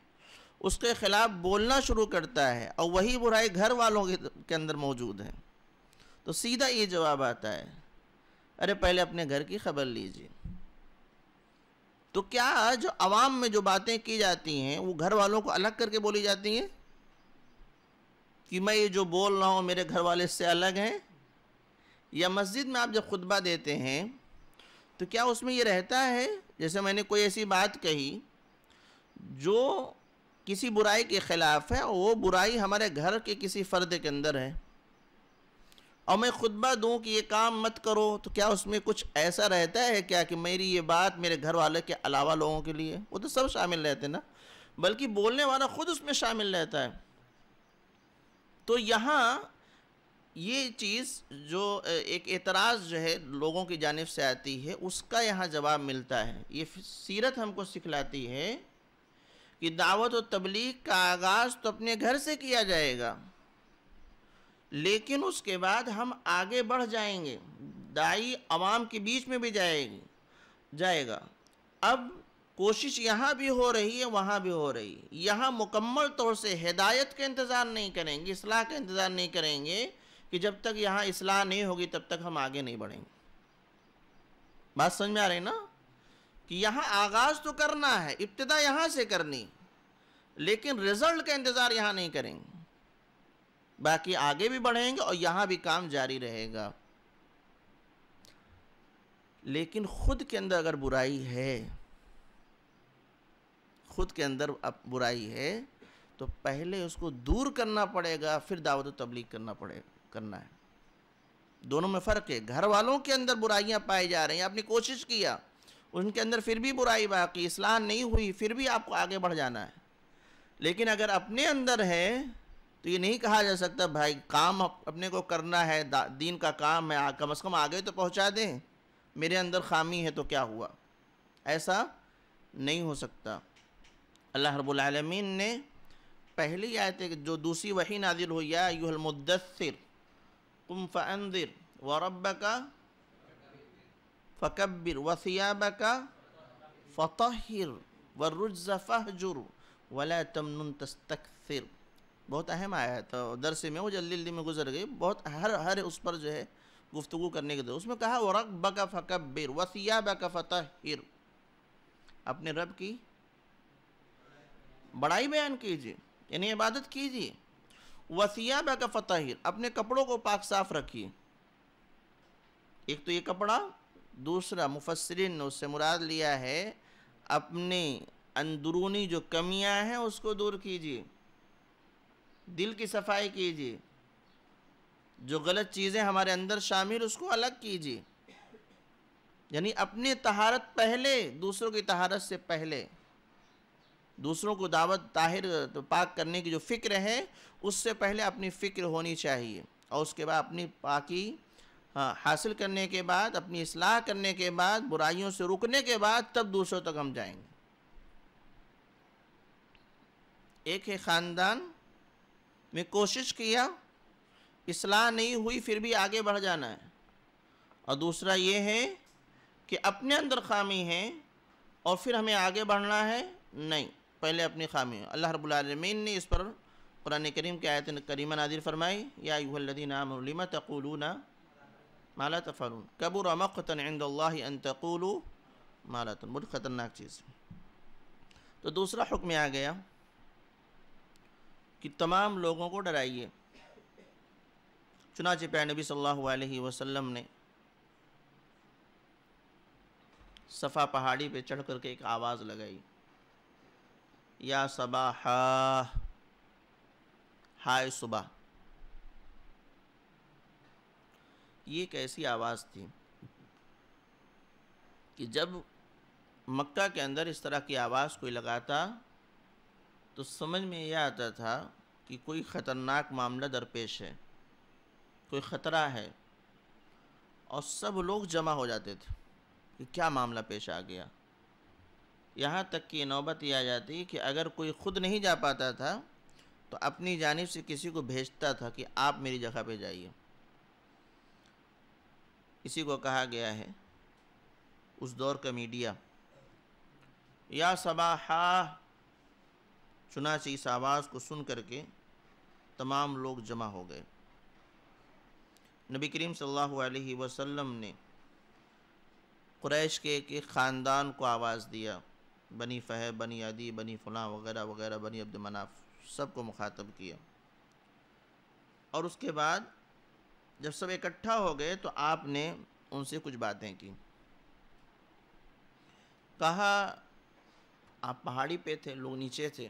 उसके ख़िलाफ़ बोलना शुरू करता है और वही बुराई घर वालों के अंदर मौजूद है तो सीधा ये जवाब आता है अरे पहले अपने घर की खबर लीजिए तो क्या जो आवाम में जो बातें की जाती हैं वो घर वालों को अलग करके बोली जाती हैं कि मैं ये जो बोल रहा हूँ मेरे घर वाले इससे अलग हैं या मस्जिद में आप जब खुतबा देते हैं तो क्या उसमें ये रहता है जैसे मैंने कोई ऐसी बात कही जो किसी बुराई के ख़िलाफ़ है और वो बुराई हमारे घर के किसी फ़र्द के अंदर है और मैं खुतबा दूँ कि ये काम मत करो तो क्या उसमें कुछ ऐसा रहता है क्या कि मेरी ये बात मेरे घर वाले के अलावा लोगों के लिए वो तो सब शामिल रहते हैं ना बल्कि बोलने वाला ख़ुद उसमें शामिल रहता है तो यहाँ ये चीज़ जो एक एतराज़ जो है लोगों की जानब से आती है उसका यहाँ जवाब मिलता है ये सीरत हमको सिखलाती है कि दावत और तबलीग का आगाज़ तो अपने घर से किया जाएगा लेकिन उसके बाद हम आगे बढ़ जाएंगे दाई आवाम के बीच में भी जाएगी जाएगा अब कोशिश यहाँ भी हो रही है वहाँ भी हो रही है यहाँ मुकम्मल तौर से हिदायत का इंतज़ार नहीं करेंगे असलाह का इंतज़ार नहीं करेंगे कि जब तक यहाँ इसलाह नहीं होगी तब तक हम आगे नहीं बढ़ेंगे बात समझ में आ रही ना कि यहाँ आगाज़ तो करना है इब्तदा यहाँ से करनी लेकिन रिज़ल्ट का इंतज़ार यहाँ नहीं करेंगे बाकी आगे भी बढ़ेंगे और यहाँ भी काम जारी रहेगा लेकिन ख़ुद के अंदर अगर बुराई है ख़ुद के अंदर अब बुराई है तो पहले उसको दूर करना पड़ेगा फिर दावत तबलीग करना पड़ेगा करना है दोनों में फ़र्क है घर वालों के अंदर बुराइयाँ पाई जा रही हैं आपने कोशिश किया उनके अंदर फिर भी बुराई बाकी इसलाह नहीं हुई फिर भी आपको आगे बढ़ जाना है लेकिन अगर अपने अंदर है तो ये नहीं कहा जा सकता भाई काम अपने को करना है दीन का काम है कम अज़ कम आगे तो पहुँचा दें मेरे अंदर खामी है तो क्या हुआ ऐसा नहीं हो सकता अल्लाह रबालमीन ने पहली आयत जो दूसरी वही नादिल हुई या यूहल मुद्दसर कुम फ़ानदिर वरब का फ़कबिर वसियाब का फ़तहिर वर्रुज फ़हजुर वला तमन तस्तकसिर बहुत अहम आया है तो दरसे में वो जल्दी जल्दी में गुजर गई बहुत हर हर उस पर जो है गुफ्तु करने के दो उसमें कहा वरक बका फ़कबिर वसिया बका फ़तहिर अपने रब की बड़ाई बयान कीजिए यानी इबादत कीजिए वसियाबा का फतहिर अपने कपड़ों को पाक साफ रखिए एक तो ये कपड़ा दूसरा मुफसरिन ने उससे मुराद लिया है अपने अंदरूनी जो कमियां हैं उसको दूर कीजिए दिल की सफाई कीजिए जो गलत चीज़ें हमारे अंदर शामिल उसको अलग कीजिए यानी अपनी तहारत पहले दूसरों की तहारत से पहले दूसरों को दावत ताहिर तो पाक करने की जो फ़िक्र है उससे पहले अपनी फ़िक्र होनी चाहिए और उसके बाद अपनी पाकी हाँ, हासिल करने के बाद अपनी असलाह करने के बाद बुराइयों से रुकने के बाद तब दूसरों तक हम जाएंगे एक है ख़ानदान में कोशिश किया असलाह नहीं हुई फिर भी आगे बढ़ जाना है और दूसरा ये है कि अपने अंदर खामी है और फिर हमें आगे बढ़ना है नहीं पहले अपनी खामियों अल्लाह रबालमीन ने इस पर कुरान करीम की आयत करीमा नादिर फरमाई यादीनामलिमा ना माला तफ़रून कबूर अमकन इंद माला तो बहुत ख़तरनाक चीज़ तो दूसरा हुक्म आ गया कि तमाम लोगों को डराइए चुनाच प्या नबी सल्ह वसम ने सफ़ा पहाड़ी पर चढ़ करके एक आवाज़ लगाई या सबाह हाय सुबह ये एक ऐसी आवाज़ थी कि जब मक्का के अंदर इस तरह की आवाज़ कोई लगाता तो समझ में यह आता था कि कोई ख़तरनाक मामला दरपेश है कोई ख़तरा है और सब लोग जमा हो जाते थे कि क्या मामला पेश आ गया यहाँ तक कि नौबत ये आ जाती कि अगर कोई ख़ुद नहीं जा पाता था तो अपनी जानब से किसी को भेजता था कि आप मेरी जगह पे जाइए इसी को कहा गया है उस दौर का मीडिया या सबाहा चुनाच इस आवाज़ को सुन करके तमाम लोग जमा हो गए नबी करीम सल्लल्लाहु अलैहि वसल्लम ने कुरैश के एक ख़ानदान को आवाज़ दिया बनी फ़ह बनी आदि बनी फ़लाँ वगैरह वगैरह बनी अब्दुलमनाफ को मुखातब किया और उसके बाद जब सब इकट्ठा हो गए तो आपने उनसे कुछ बातें की कहा आप पहाड़ी पे थे लोग नीचे थे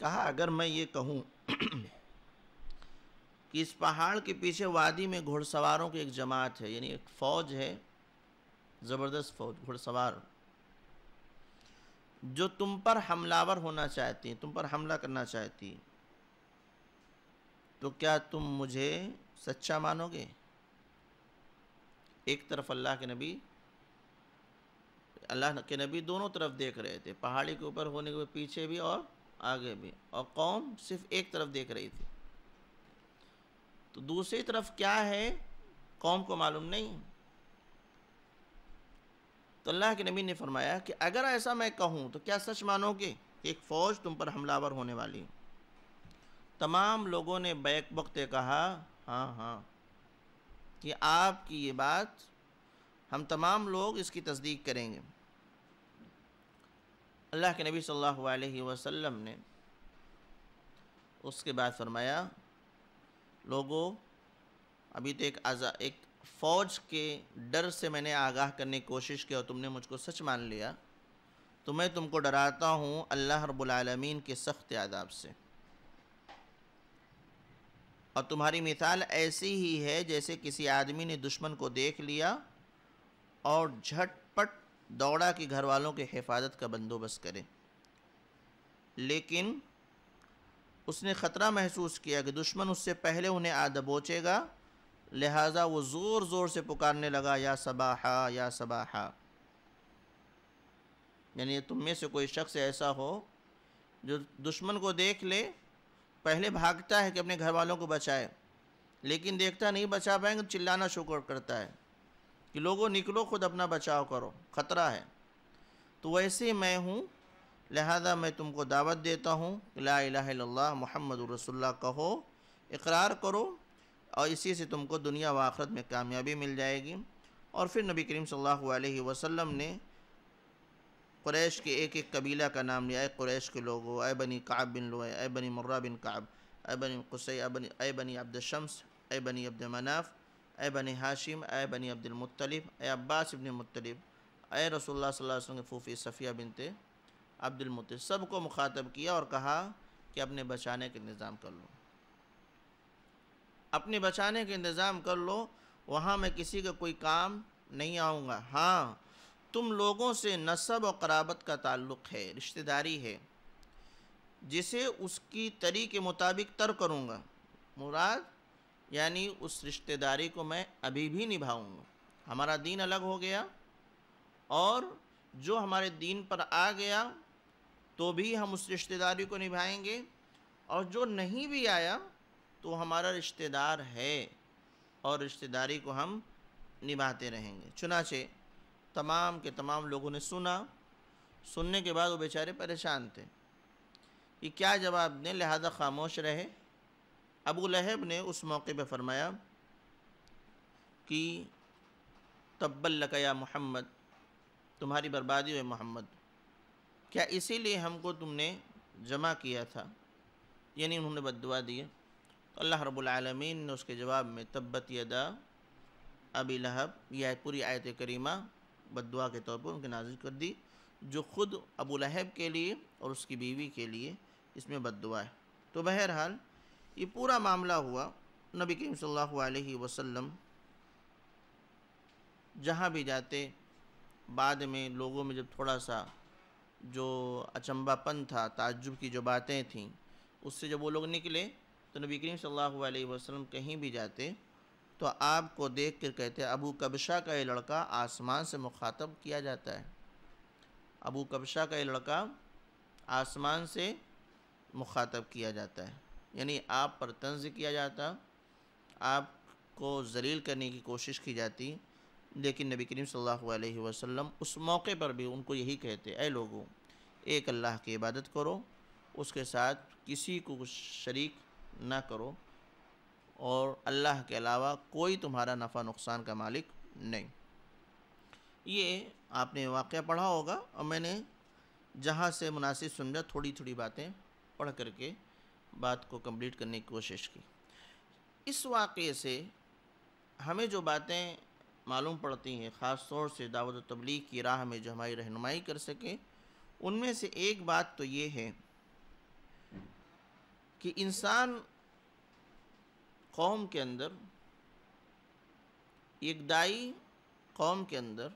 कहा अगर मैं ये कहूँ कि इस पहाड़ के पीछे वादी में घुड़सवारों की एक जमात है यानी एक फ़ौज है ज़बरदस्त फ़ौज घुड़सवार जो तुम पर हमलावर होना चाहती हैं तुम पर हमला करना चाहती तो क्या तुम मुझे सच्चा मानोगे एक तरफ अल्लाह के नबी अल्लाह के नबी दोनों तरफ देख रहे थे पहाड़ी के ऊपर होने के पीछे भी और आगे भी और कौम सिर्फ एक तरफ देख रही थी तो दूसरी तरफ क्या है कौम को मालूम नहीं तो अल्लाह के नबी ने फरमाया कि अगर ऐसा मैं कहूँ तो क्या सच मानोगे कि एक फ़ौज तुम पर हमलावर होने वाली तमाम लोगों ने बैक वक्त कहा हाँ हाँ कि आपकी ये बात हम तमाम लोग इसकी तस्दीक करेंगे अल्लाह के नबी सल्लल्लाहु अलैहि वसल्लम ने उसके बाद फरमाया लोगों अभी तो एक आज़ा एक फौज के डर से मैंने आगाह करने की कोशिश की और तुमने मुझको सच मान लिया तो मैं तुमको डराता हूँ अल्लाह रबालमीन के सख्त आदाब से और तुम्हारी मिसाल ऐसी ही है जैसे किसी आदमी ने दुश्मन को देख लिया और झटपट दौड़ा कि घर वालों के हिफाजत का बंदोबस्त करें लेकिन उसने ख़तरा महसूस किया कि दुश्मन उससे पहले उन्हें आ दबोचेगा लिहाजा वो ज़ोर ज़ोर से पुकारने लगा या सबाहा या सबाहा यानी तुम में से कोई शख्स ऐसा हो जो दुश्मन को देख ले पहले भागता है कि अपने घर वालों को बचाए लेकिन देखता नहीं बचा पाएंगे चिल्लाना शुरू करता है कि लोगों निकलो खुद अपना बचाव करो ख़तरा है तो वैसे मैं हूँ लिहाजा मैं तुमको दावत देता हूँ ला इलाह इल्लल्लाह मोहम्मद रसुल्ला कहो इकरार करो और इसी से तुमको दुनिया व आखरत में कामयाबी मिल जाएगी और फिर नबी करीम सल्लल्लाहु अलैहि वसल्लम ने क्रैश के एक एक कबीला का नाम लिया क्रैश के लोगों ए बनी काब बिन लोए ए बनी मुर्रा बिन काब ए बनी कुसै ए बनी अब्दशम्स ए बनी अब्द मनाफ़ ए बनी हाशिम ए बनी अब्दुलमतलब ए अब्बास इबन मुतलब ए रसोल्ला वसल्लम के फ़ूफ़ी सफ़िया बिनते अब्दुलमत सबको मुखातब किया और कहा कि अपने बचाने का निज़ाम कर लो अपने बचाने के इंतज़ाम कर लो वहाँ मैं किसी का कोई काम नहीं आऊँगा हाँ तुम लोगों से नसब और कराबत का ताल्लुक़ है रिश्तेदारी है जिसे उसकी तरी के मुताबिक तर करूँगा मुराद यानी उस रिश्तेदारी को मैं अभी भी निभाऊँगा हमारा दीन अलग हो गया और जो हमारे दीन पर आ गया तो भी हम उस रिश्तेदारी को निभाएंगे और जो नहीं भी आया तो हमारा रिश्तेदार है और रिश्तेदारी को हम निभाते रहेंगे चुनाचे तमाम के तमाम लोगों ने सुना सुनने के बाद वो बेचारे परेशान थे कि क्या जवाब दें लिहाजा खामोश रहे अबू लहब ने उस मौके पर फरमाया कि तब्बल या मोहम्मद तुम्हारी बर्बादी है मोहम्मद क्या इसीलिए हमको तुमने जमा किया था यानी उन्होंने बदवा दी तो अल्लाह रबालमीन ने उसके जवाब में तब्बत यदा अबी लहब यह पूरी आयत करीमा बदुआ के तौर पर उनके नाजिल कर दी जो ख़ुद अबू लहब के लिए और उसकी बीवी के लिए इसमें बदुआ है तो बहरहाल ये पूरा मामला हुआ नबी करीम सल्लल्लाहु वसम जहाँ भी जाते बाद में लोगों में जब थोड़ा सा जो अचंबापन था ताज्जुब की जो बातें थीं उससे जब वो लोग निकले तो नबी करीम सल्लल्लाहु अलैहि वसल्लम कहीं भी जाते तो आपको देख कर कहते अबू कबशा का ये लड़का आसमान से मुखातब किया जाता है अबू कबशा का ये लड़का आसमान से मुखातब किया जाता है यानी आप पर तंज किया जाता आपको जलील करने की कोशिश की जाती लेकिन नबी करीम सल्लल्लाहु अलैहि वसल्लम उस मौके पर भी उनको यही कहते ऐ लोगों एक अल्लाह की इबादत करो उसके साथ किसी को शरीक ना करो और अल्लाह के अलावा कोई तुम्हारा नफ़ा नुकसान का मालिक नहीं ये आपने वाक़ पढ़ा होगा और मैंने जहाँ से मुनासिब समझा थोड़ी थोड़ी बातें पढ़ करके बात को कंप्लीट करने की कोशिश की इस वाक़े से हमें जो बातें मालूम पड़ती हैं ख़ास तौर से दावत तबलीग की राह में जो हमारी रहनुमाई कर सकें उनमें से एक बात तो ये है कि इंसान कौम के अंदर दाई कौम के अंदर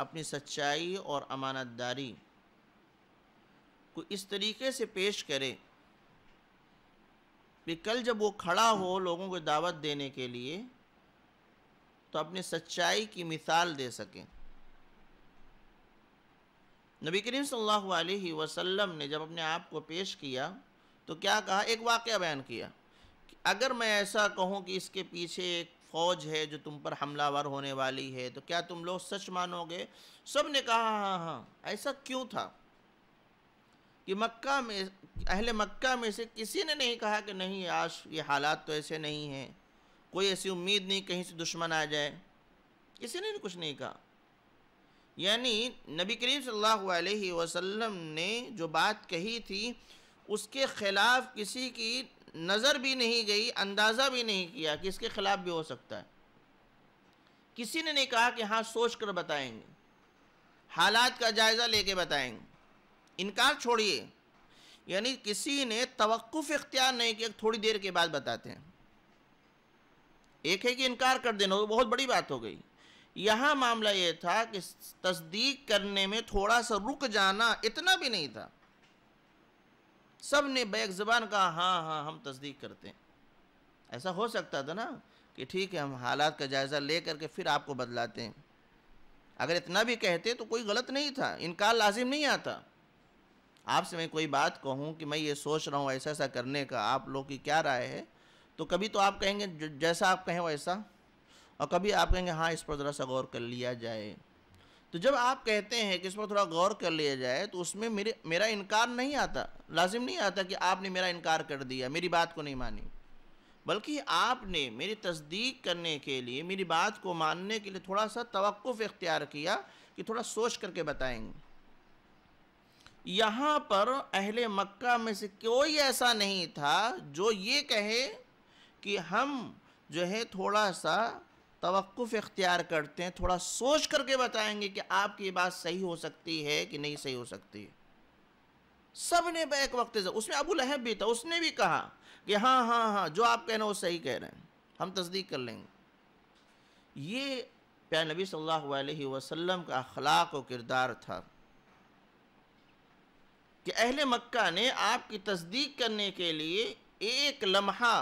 अपनी सच्चाई और अमानतदारी को इस तरीके से पेश करे कि कल जब वो खड़ा हो लोगों को दावत देने के लिए तो अपनी सच्चाई की मिसाल दे सकें नबी करीम सल्लल्लाहु अलैहि वसल्लम ने जब अपने आप को पेश किया तो क्या कहा एक वाक़ बयान किया अगर मैं ऐसा कहूँ कि इसके पीछे एक फ़ौज है जो तुम पर हमलावर होने वाली है तो क्या तुम लोग सच मानोगे सब ने कहा हाँ, हाँ हाँ ऐसा क्यों था कि मक्का में अहले मक्का में से किसी ने नहीं कहा कि नहीं आज ये हालात तो ऐसे नहीं हैं कोई ऐसी उम्मीद नहीं कहीं से दुश्मन आ जाए किसी ने कुछ नहीं कहा यानी नबी करीम सल्लल्लाहु अलैहि वसल्लम ने जो बात कही थी उसके ख़िलाफ़ किसी की नज़र भी नहीं गई अंदाज़ा भी नहीं किया कि इसके ख़िलाफ़ भी हो सकता है किसी ने नहीं कहा कि हाँ सोच कर बताएंगे हालात का जायज़ा लेके बताएंगे इनकार छोड़िए यानी किसी ने तवक़ुफ़ इख्तियार नहीं किया थोड़ी देर के बाद बताते हैं एक है कि इनकार कर देना तो बहुत बड़ी बात हो गई यहाँ मामला ये था कि तस्दीक करने में थोड़ा सा रुक जाना इतना भी नहीं था सब ने बैक ज़बान कहा हाँ हाँ हम तस्दीक करते हैं ऐसा हो सकता था ना कि ठीक है हम हालात का जायज़ा ले करके फिर आपको बदलाते हैं अगर इतना भी कहते तो कोई गलत नहीं था इनकार लाजिम नहीं आता आपसे मैं कोई बात कहूँ कि मैं ये सोच रहा हूँ ऐसा ऐसा करने का आप लोग की क्या राय है तो कभी तो आप कहेंगे जैसा आप कहें वैसा और कभी आप कहेंगे हाँ इस पर ज़रा सा गौर कर लिया जाए तो जब आप कहते हैं कि इस पर थोड़ा गौर कर लिया जाए तो उसमें मेरे मेरा इनकार नहीं आता लाजिम नहीं आता कि आपने मेरा इनकार कर दिया मेरी बात को नहीं मानी बल्कि आपने मेरी तस्दीक करने के लिए मेरी बात को मानने के लिए थोड़ा सा तवक़ इख्तियार किया कि थोड़ा सोच करके बताएंगे यहाँ पर अहले मक्का में से कोई ऐसा नहीं था जो ये कहे कि हम जो है थोड़ा सा तवक़ुफ़ इख्तियार करते हैं थोड़ा सोच करके बताएंगे कि आपकी बात सही हो सकती है कि नहीं सही हो सकती है सब ने एक वक्त उसमें अबू लहब भी था उसने भी कहा कि हाँ हाँ हाँ जो आप कह रहे हैं वो सही कह रहे हैं हम तस्दीक कर लेंगे ये प्यार नबी सल्लल्लाहु अलैहि वसल्लम का अखलाक व किरदार था कि अहल मक्का ने आपकी तस्दीक करने के लिए एक लम्हा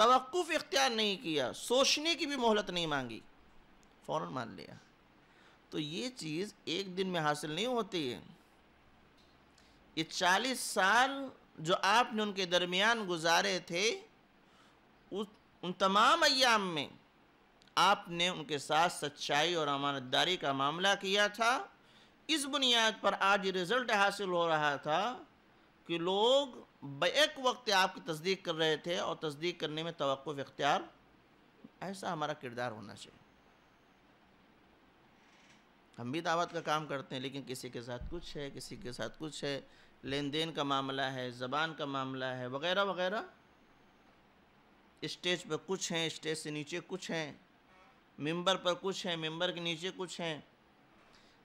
तवक़ुफ़ इख्तियार नहीं किया सोचने की भी मोहलत नहीं मांगी फ़ौर मान लिया तो ये चीज़ एक दिन में हासिल नहीं होती है ये चालीस साल जो आपने उनके दरमियान गुजारे थे उस उन तमाम अयाम में आपने उनके साथ सच्चाई और अमानतदारी का मामला किया था इस बुनियाद पर आज रिज़ल्ट हासिल हो रहा था कि लोग बैक वक्त आपकी तस्दीक कर रहे थे और तस्दीक करने में तो इख्तियार ऐसा हमारा किरदार होना चाहिए हम भी दावत का काम करते हैं लेकिन किसी के साथ कुछ है किसी के साथ कुछ है लेन देन का मामला है ज़बान का मामला है वगैरह वगैरह स्टेज पर कुछ हैं स्टेज से नीचे कुछ हैं मेंबर पर कुछ हैं मेंबर के नीचे कुछ हैं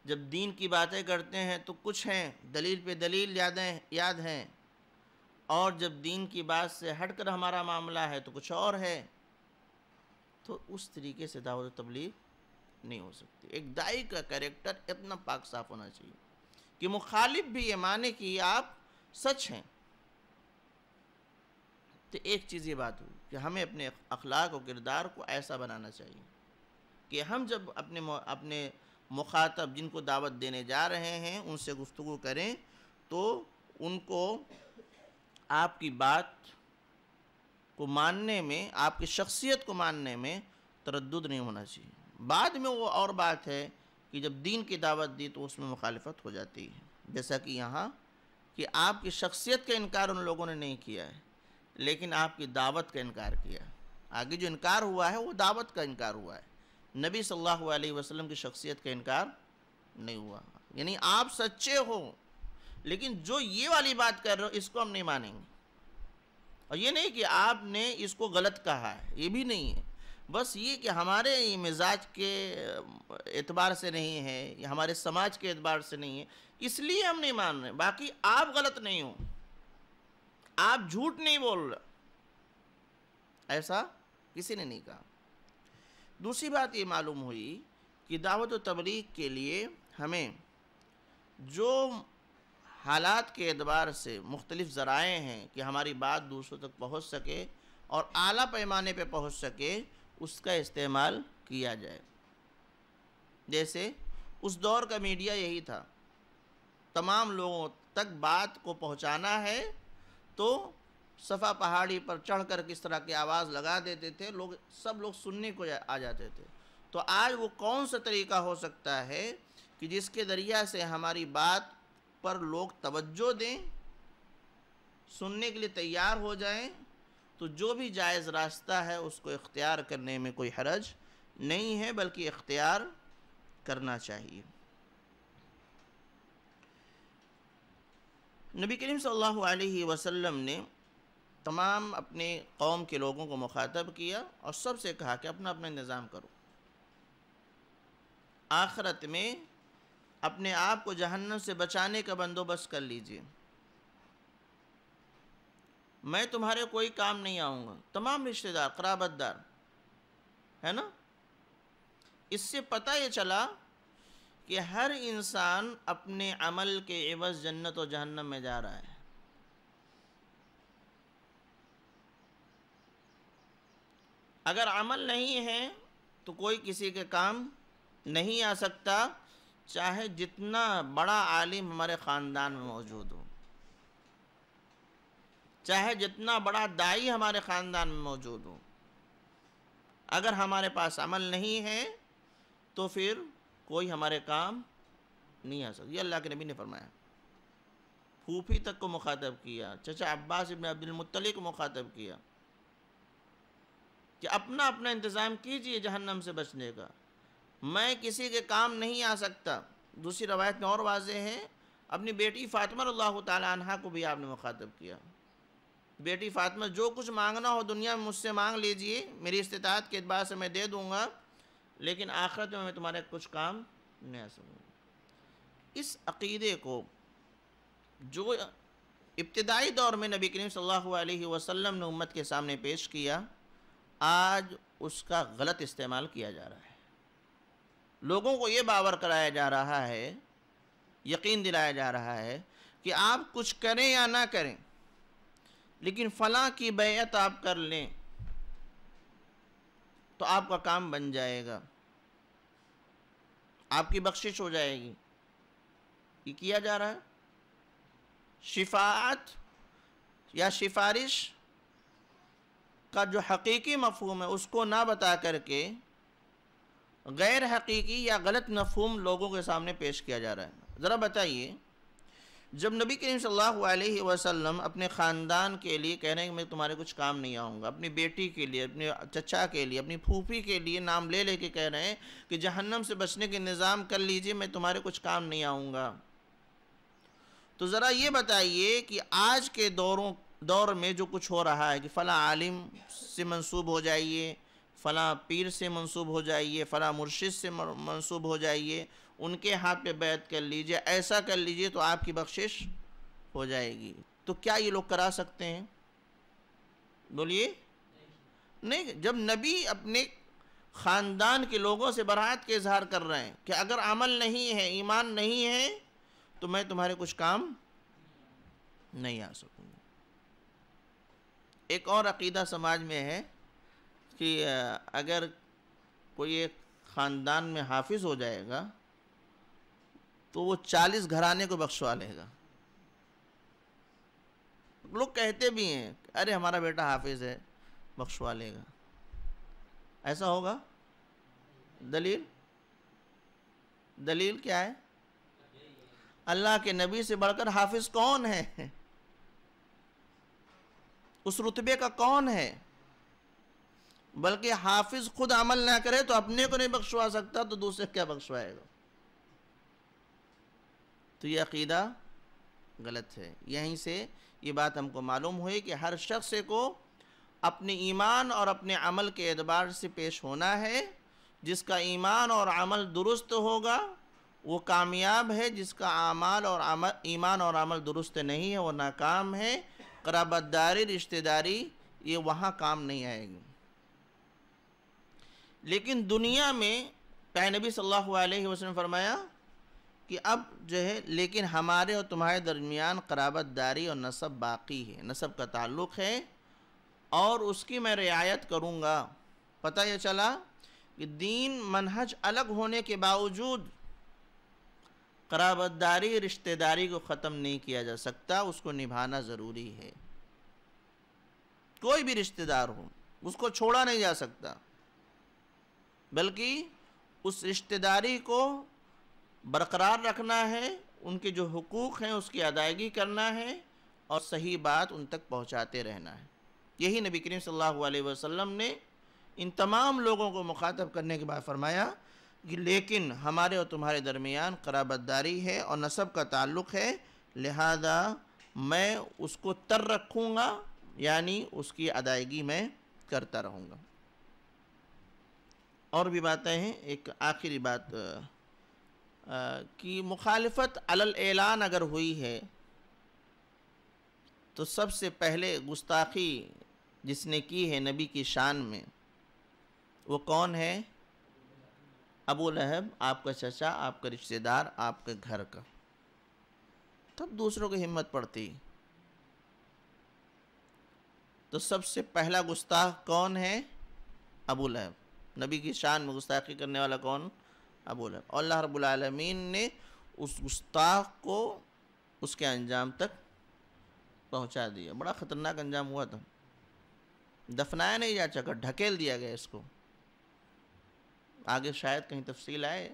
जब दीन की बातें करते हैं तो कुछ हैं दलील पे दलील यादें याद हैं और जब दीन की बात से हटकर हमारा मामला है तो कुछ और है तो उस तरीके से दावत तबलीग नहीं हो सकती एक दाई का करेक्टर इतना पाक साफ होना चाहिए कि मुखालिफ भी ये माने कि आप सच हैं तो एक चीज़ ये बात हुई कि हमें अपने अखलाक और किरदार को ऐसा बनाना चाहिए कि हम जब अपने अपने मुखातब जिनको दावत देने जा रहे हैं उनसे गुफ्तु करें तो उनको आपकी बात को मानने में आपकी शख्सियत को मानने में तरद नहीं होना चाहिए बाद में वो और बात है कि जब दीन की दावत दी तो उसमें मुखालफत हो जाती है जैसा कि यहाँ कि आपकी शख्सियत का इनकार उन लोगों ने नहीं किया है लेकिन आपकी दावत का इनकार किया आगे जो इनकार हुआ है वो दावत का इनकार हुआ है नबी सल्लल्लाहु अलैहि वसल्लम की शख्सियत का इनकार नहीं हुआ यानी आप सच्चे हो लेकिन जो ये वाली बात कर रहे हो इसको हम नहीं मानेंगे और ये नहीं कि आपने इसको गलत कहा है ये भी नहीं है बस ये कि हमारे मिजाज के एतबार से नहीं है या हमारे समाज के एतबार से नहीं है इसलिए हम नहीं मान रहे बाकी आप गलत नहीं हो आप झूठ नहीं बोल रहे ऐसा किसी ने नहीं कहा दूसरी बात ये मालूम हुई कि दावत तबलीग के लिए हमें जो हालात के अतबार से मुख्तलिफ़ ज़राए हैं कि हमारी बात दूसरों तक पहुँच सके और आला पैमाने पर पहुँच सके उसका इस्तेमाल किया जाए जैसे उस दौर का मीडिया यही था तमाम लोगों तक बात को पहुँचाना है तो सफ़ा पहाड़ी पर चढ़ कर किस तरह की आवाज़ लगा देते थे लोग सब लोग सुनने को आ जाते थे तो आज वो कौन सा तरीका हो सकता है कि जिसके ज़रिया से हमारी बात पर लोग तवज्जो दें सुनने के लिए तैयार हो जाएं तो जो भी जायज़ रास्ता है उसको इख्तियार करने में कोई हरज नहीं है बल्कि इख्तियार करना चाहिए नबी करीम सल्लल्लाहु अलैहि वसल्लम ने तमाम अपने कौम के लोगों को मुखातब किया और सबसे कहा कि अपना अपना निज़ाम करो आखरत में अपने आप को जहन्नम से बचाने का बंदोबस्त कर लीजिए मैं तुम्हारे कोई काम नहीं आऊँगा तमाम रिश्तेदार कराबतदार है ना इससे पता ये चला कि हर इंसान अपने अमल के एवज जन्नत और जहन्नम में जा रहा है अगर अमल नहीं है तो कोई किसी के काम नहीं आ सकता चाहे जितना बड़ा आलिम हमारे ख़ानदान में मौजूद हो चाहे जितना बड़ा दाई हमारे ख़ानदान में मौजूद हो अगर हमारे पास अमल नहीं है तो फिर कोई हमारे काम नहीं आ सकती अल्लाह के नबी ने फरमाया फूफी तक को मुखातब किया चचा अब्बास इबन अब्दुलमतली को मुखातब किया कि अपना अपना इंतज़ाम कीजिए जहन्नम से बचने का मैं किसी के काम नहीं आ सकता दूसरी रवायत में और वाजे है अपनी बेटी फ़ातिमा अल्लाह तहा को भी आपने मुखातब किया बेटी फ़ातिमा जो कुछ मांगना हो दुनिया में मुझसे मांग लीजिए मेरी इस्तात के अतबार से मैं दे दूँगा लेकिन आखिरत में मैं तुम्हारे कुछ काम नहीं आ सकूँगा इस अकीदे को जो इब्तदाई दौर में नबी करीम सल्लल्लाहु अलैहि ने उम्मत के सामने पेश किया आज उसका गलत इस्तेमाल किया जा रहा है लोगों को ये बावर कराया जा रहा है यकीन दिलाया जा रहा है कि आप कुछ करें या ना करें लेकिन फ़लाँ की बेत आप कर लें तो आपका काम बन जाएगा आपकी बख्शिश हो जाएगी ये किया जा रहा है शिफात या सिफारिश का जो हकीकी मफहम है उसको ना बता करके गैर हकीकी या गलत मफहम लोगों के सामने पेश किया जा रहा है ज़रा बताइए जब नबी करीम सल्लल्लाहु अलैहि वसल्लम अपने ख़ानदान के लिए कह रहे हैं कि मैं तुम्हारे कुछ काम नहीं आऊँगा अपनी बेटी के लिए अपने चचा के लिए अपनी फूफी के लिए नाम ले लेके कह रहे हैं कि जहन्नम से बचने के निज़ाम कर लीजिए मैं तुम्हारे कुछ काम नहीं आऊँगा तो ज़रा ये बताइए कि आज के दौरों दौर में जो कुछ हो रहा है कि फ़ला आलिम से मंसूब हो जाइए फ़ला पीर से मंसूब हो जाइए फ़लाँ मुर्शिद से मंसूब हो जाइए उनके हाथ पे बैत कर लीजिए ऐसा कर लीजिए तो आपकी बख्शिश हो जाएगी तो क्या ये लोग करा सकते हैं बोलिए नहीं।, नहीं जब नबी अपने ख़ानदान के लोगों से बरात के इजहार कर रहे हैं कि अगर अमल नहीं है ईमान नहीं है तो मैं तुम्हारे कुछ काम नहीं आ सकूँगा एक और अकीदा समाज में है कि अगर कोई एक ख़ानदान में हाफिज हो जाएगा तो वो चालीस घराने को बख्शवा लेगा लोग कहते भी हैं अरे हमारा बेटा हाफिज है बख्शवा लेगा ऐसा होगा दलील दलील क्या है अल्लाह के नबी से बढ़कर हाफिज कौन है उस रुतबे का कौन है बल्कि हाफिज खुद अमल ना करे तो अपने को नहीं बख्शवा सकता तो दूसरे क्या बख्शवाएगा तो ये अकीदा गलत है यहीं से ये बात हमको मालूम हुई कि हर शख्स को अपने ईमान और अपने अमल के एतबार से पेश होना है जिसका ईमान और अमल दुरुस्त होगा वो कामयाब है जिसका आमाल और अमल ईमान और अमल दुरुस्त नहीं है वो नाकाम है कराबतदारी रिश्तेदारी ये वहाँ काम नहीं आएगी लेकिन दुनिया में पैनबी सल्लल्लाहु अलैहि वसल्लम फरमाया कि अब जो है लेकिन हमारे और तुम्हारे दरमियान कराबत दारी और नसब बाकी है नसब का ताल्लुक़ है और उसकी मैं रियायत करूँगा पता यह चला कि दीन मनहज अलग होने के बावजूद कराबतदारी रिश्तेदारी को ख़त्म नहीं किया जा सकता उसको निभाना ज़रूरी है कोई भी रिश्तेदार हो उसको छोड़ा नहीं जा सकता बल्कि उस रिश्तेदारी को बरकरार रखना है उनके जो हकूक़ हैं उसकी अदायगी करना है और सही बात उन तक पहुँचाते रहना है यही नबी करीम सल्लल्लाहु अलैहि वसल्लम ने इन तमाम लोगों को मुखातब करने के बाद फरमाया कि लेकिन हमारे और तुम्हारे दरमियान कराबतदारी है और नसब का ताल्लुक है लिहाजा मैं उसको तर रखूँगा यानी उसकी अदायगी मैं करता रहूँगा और भी बातें हैं एक आखिरी बात कि मुखालफत अलल ऐलान अगर हुई है तो सबसे पहले गुस्ताखी जिसने की है नबी की शान में वो कौन है अबू लहब आपका चचा आपका रिश्तेदार आपके घर का तब दूसरों की हिम्मत पड़ती तो सबसे पहला गुस्ताख कौन है अबू लहब नबी की शान में गुस्ताखी करने वाला कौन अबूल और अल्लाह रबालमीन ने उस गुस्ताख को उसके अंजाम तक पहुंचा दिया बड़ा ख़तरनाक अंजाम हुआ था दफनाया नहीं जा सका ढकेल दिया गया इसको आगे शायद कहीं तफसील आए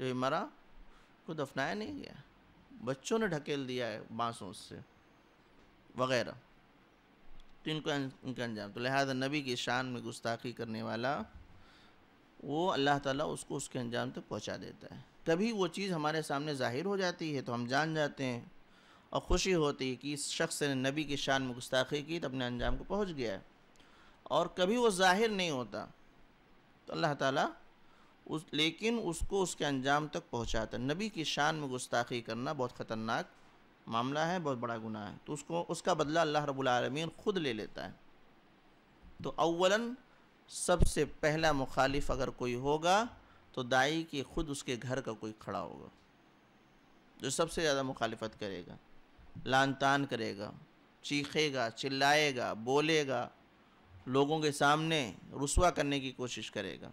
जो तो मरा को दफनाया नहीं गया बच्चों ने ढकेल दिया है बाँसों से वगैरह तो इनको अं-, इनका अंजाम तो लिहाजा नबी की शान में गुस्ताखी करने वाला वो अल्लाह ताला उसको उसके अंजाम तक पहुंचा देता है तभी वो चीज़ हमारे सामने ज़ाहिर हो जाती है तो हम जान जाते हैं और ख़ुशी होती है कि इस शख्स ने नबी की शान में गुस्ताखी की तो अपने अंजाम को पहुँच गया है और कभी वो ज़ाहिर नहीं होता तो अल्लाह ताला उस लेकिन उसको उसके अंजाम तक पहुँचाता नबी की शान में गुस्ताखी करना बहुत ख़तरनाक मामला है बहुत बड़ा गुनाह है तो उसको उसका बदला अल्लाह रबालमीन ख़ुद ले लेता है तो अवला सबसे पहला मुखालिफ अगर कोई होगा तो दाई की ख़ुद उसके घर का कोई खड़ा होगा जो सबसे ज़्यादा मुखालफत करेगा लान तान करेगा चीखेगा चिल्लाएगा बोलेगा लोगों के सामने रसुआ करने की कोशिश करेगा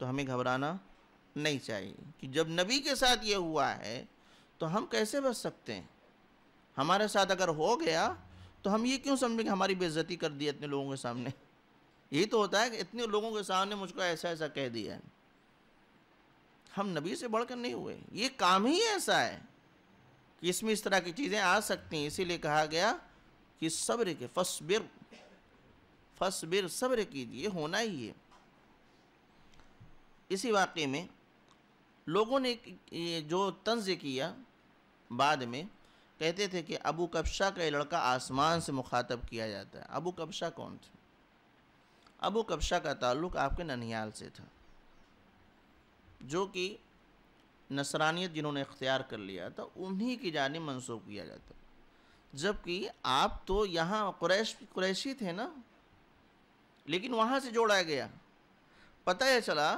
तो हमें घबराना नहीं चाहिए कि जब नबी के साथ ये हुआ है तो हम कैसे बच सकते हैं हमारे साथ अगर हो गया तो हम ये क्यों समझेंगे हमारी बेइज्जती कर दी इतने लोगों के सामने यही तो होता है कि इतने लोगों के सामने मुझको ऐसा ऐसा कह दिया है हम नबी से बढ़कर नहीं हुए ये काम ही ऐसा है कि इसमें इस तरह की चीज़ें आ सकती हैं इसीलिए कहा गया कि सब्र के फसबिर फसबिर सब्र कीजिए होना ही है इसी वाक़े में लोगों ने जो तंज किया बाद में कहते थे कि अबू कब्शा का लड़का आसमान से मुखातब किया जाता है अबू कब्शा कौन थे अबू कब्शा का ताल्लुक आपके ननियाल से था जो कि नसरानियत जिन्होंने इख्तियार कर लिया था उन्हीं की जानब मनसूख किया जाता जबकि आप तो यहाँ क्रैश क्रैशी थे ना लेकिन वहाँ से जोड़ा गया पता यह चला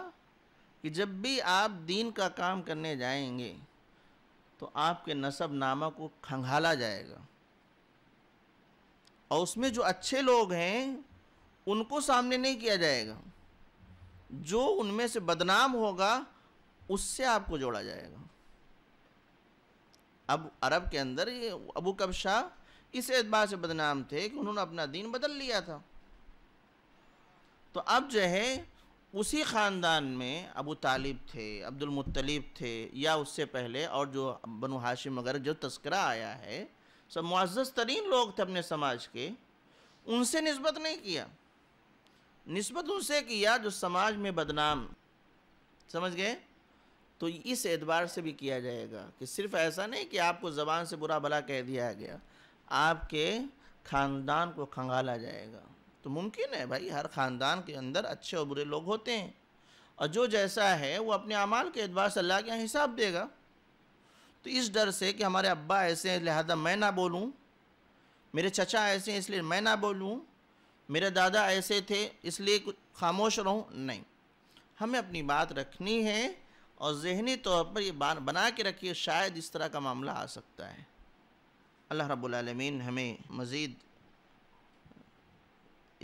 कि जब भी आप दीन का काम करने जाएंगे तो आपके नसब नामा को खंगाला जाएगा और उसमें जो अच्छे लोग हैं उनको सामने नहीं किया जाएगा जो उनमें से बदनाम होगा उससे आपको जोड़ा जाएगा अब अरब के अंदर ये अबू शाह इस एतबार से बदनाम थे कि उन्होंने अपना दीन बदल लिया था तो अब जो है उसी ख़ानदान में अबू तालिब थे अब्दुल मुत्तलिब थे या उससे पहले और जो बनु हाशिम वगैरह जो तस्करा आया है सब मुआज़ तरीन लोग थे अपने समाज के उनसे नस्बत नहीं किया नस्बत उनसे किया जो समाज में बदनाम समझ गए तो इस एतबार से भी किया जाएगा कि सिर्फ ऐसा नहीं कि आपको ज़बान से बुरा भला कह दिया गया आपके ख़ानदान को खंगाला जाएगा तो मुमकिन है भाई हर ख़ानदान के अंदर अच्छे और बुरे लोग होते हैं और जो जैसा है वो अपने अमाल के एतबार से अल्लाह के यहाँ हिसाब देगा तो इस डर से कि हमारे अब्बा ऐसे हैं लिहाजा मैं ना बोलूँ मेरे चचा ऐसे हैं इसलिए मैं ना बोलूँ मेरे दादा ऐसे थे इसलिए कुछ खामोश रहूँ नहीं हमें अपनी बात रखनी है और जहनी तौर पर ये बात बना के रखिए शायद इस तरह का मामला आ सकता है अल्लाह रब्बुल हमें मज़ीद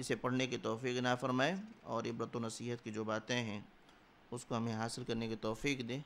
इसे पढ़ने की तोफ़ी ना फरमाए और इबरत नसीहत की जो बातें हैं उसको हमें हासिल करने की तोफ़ी दें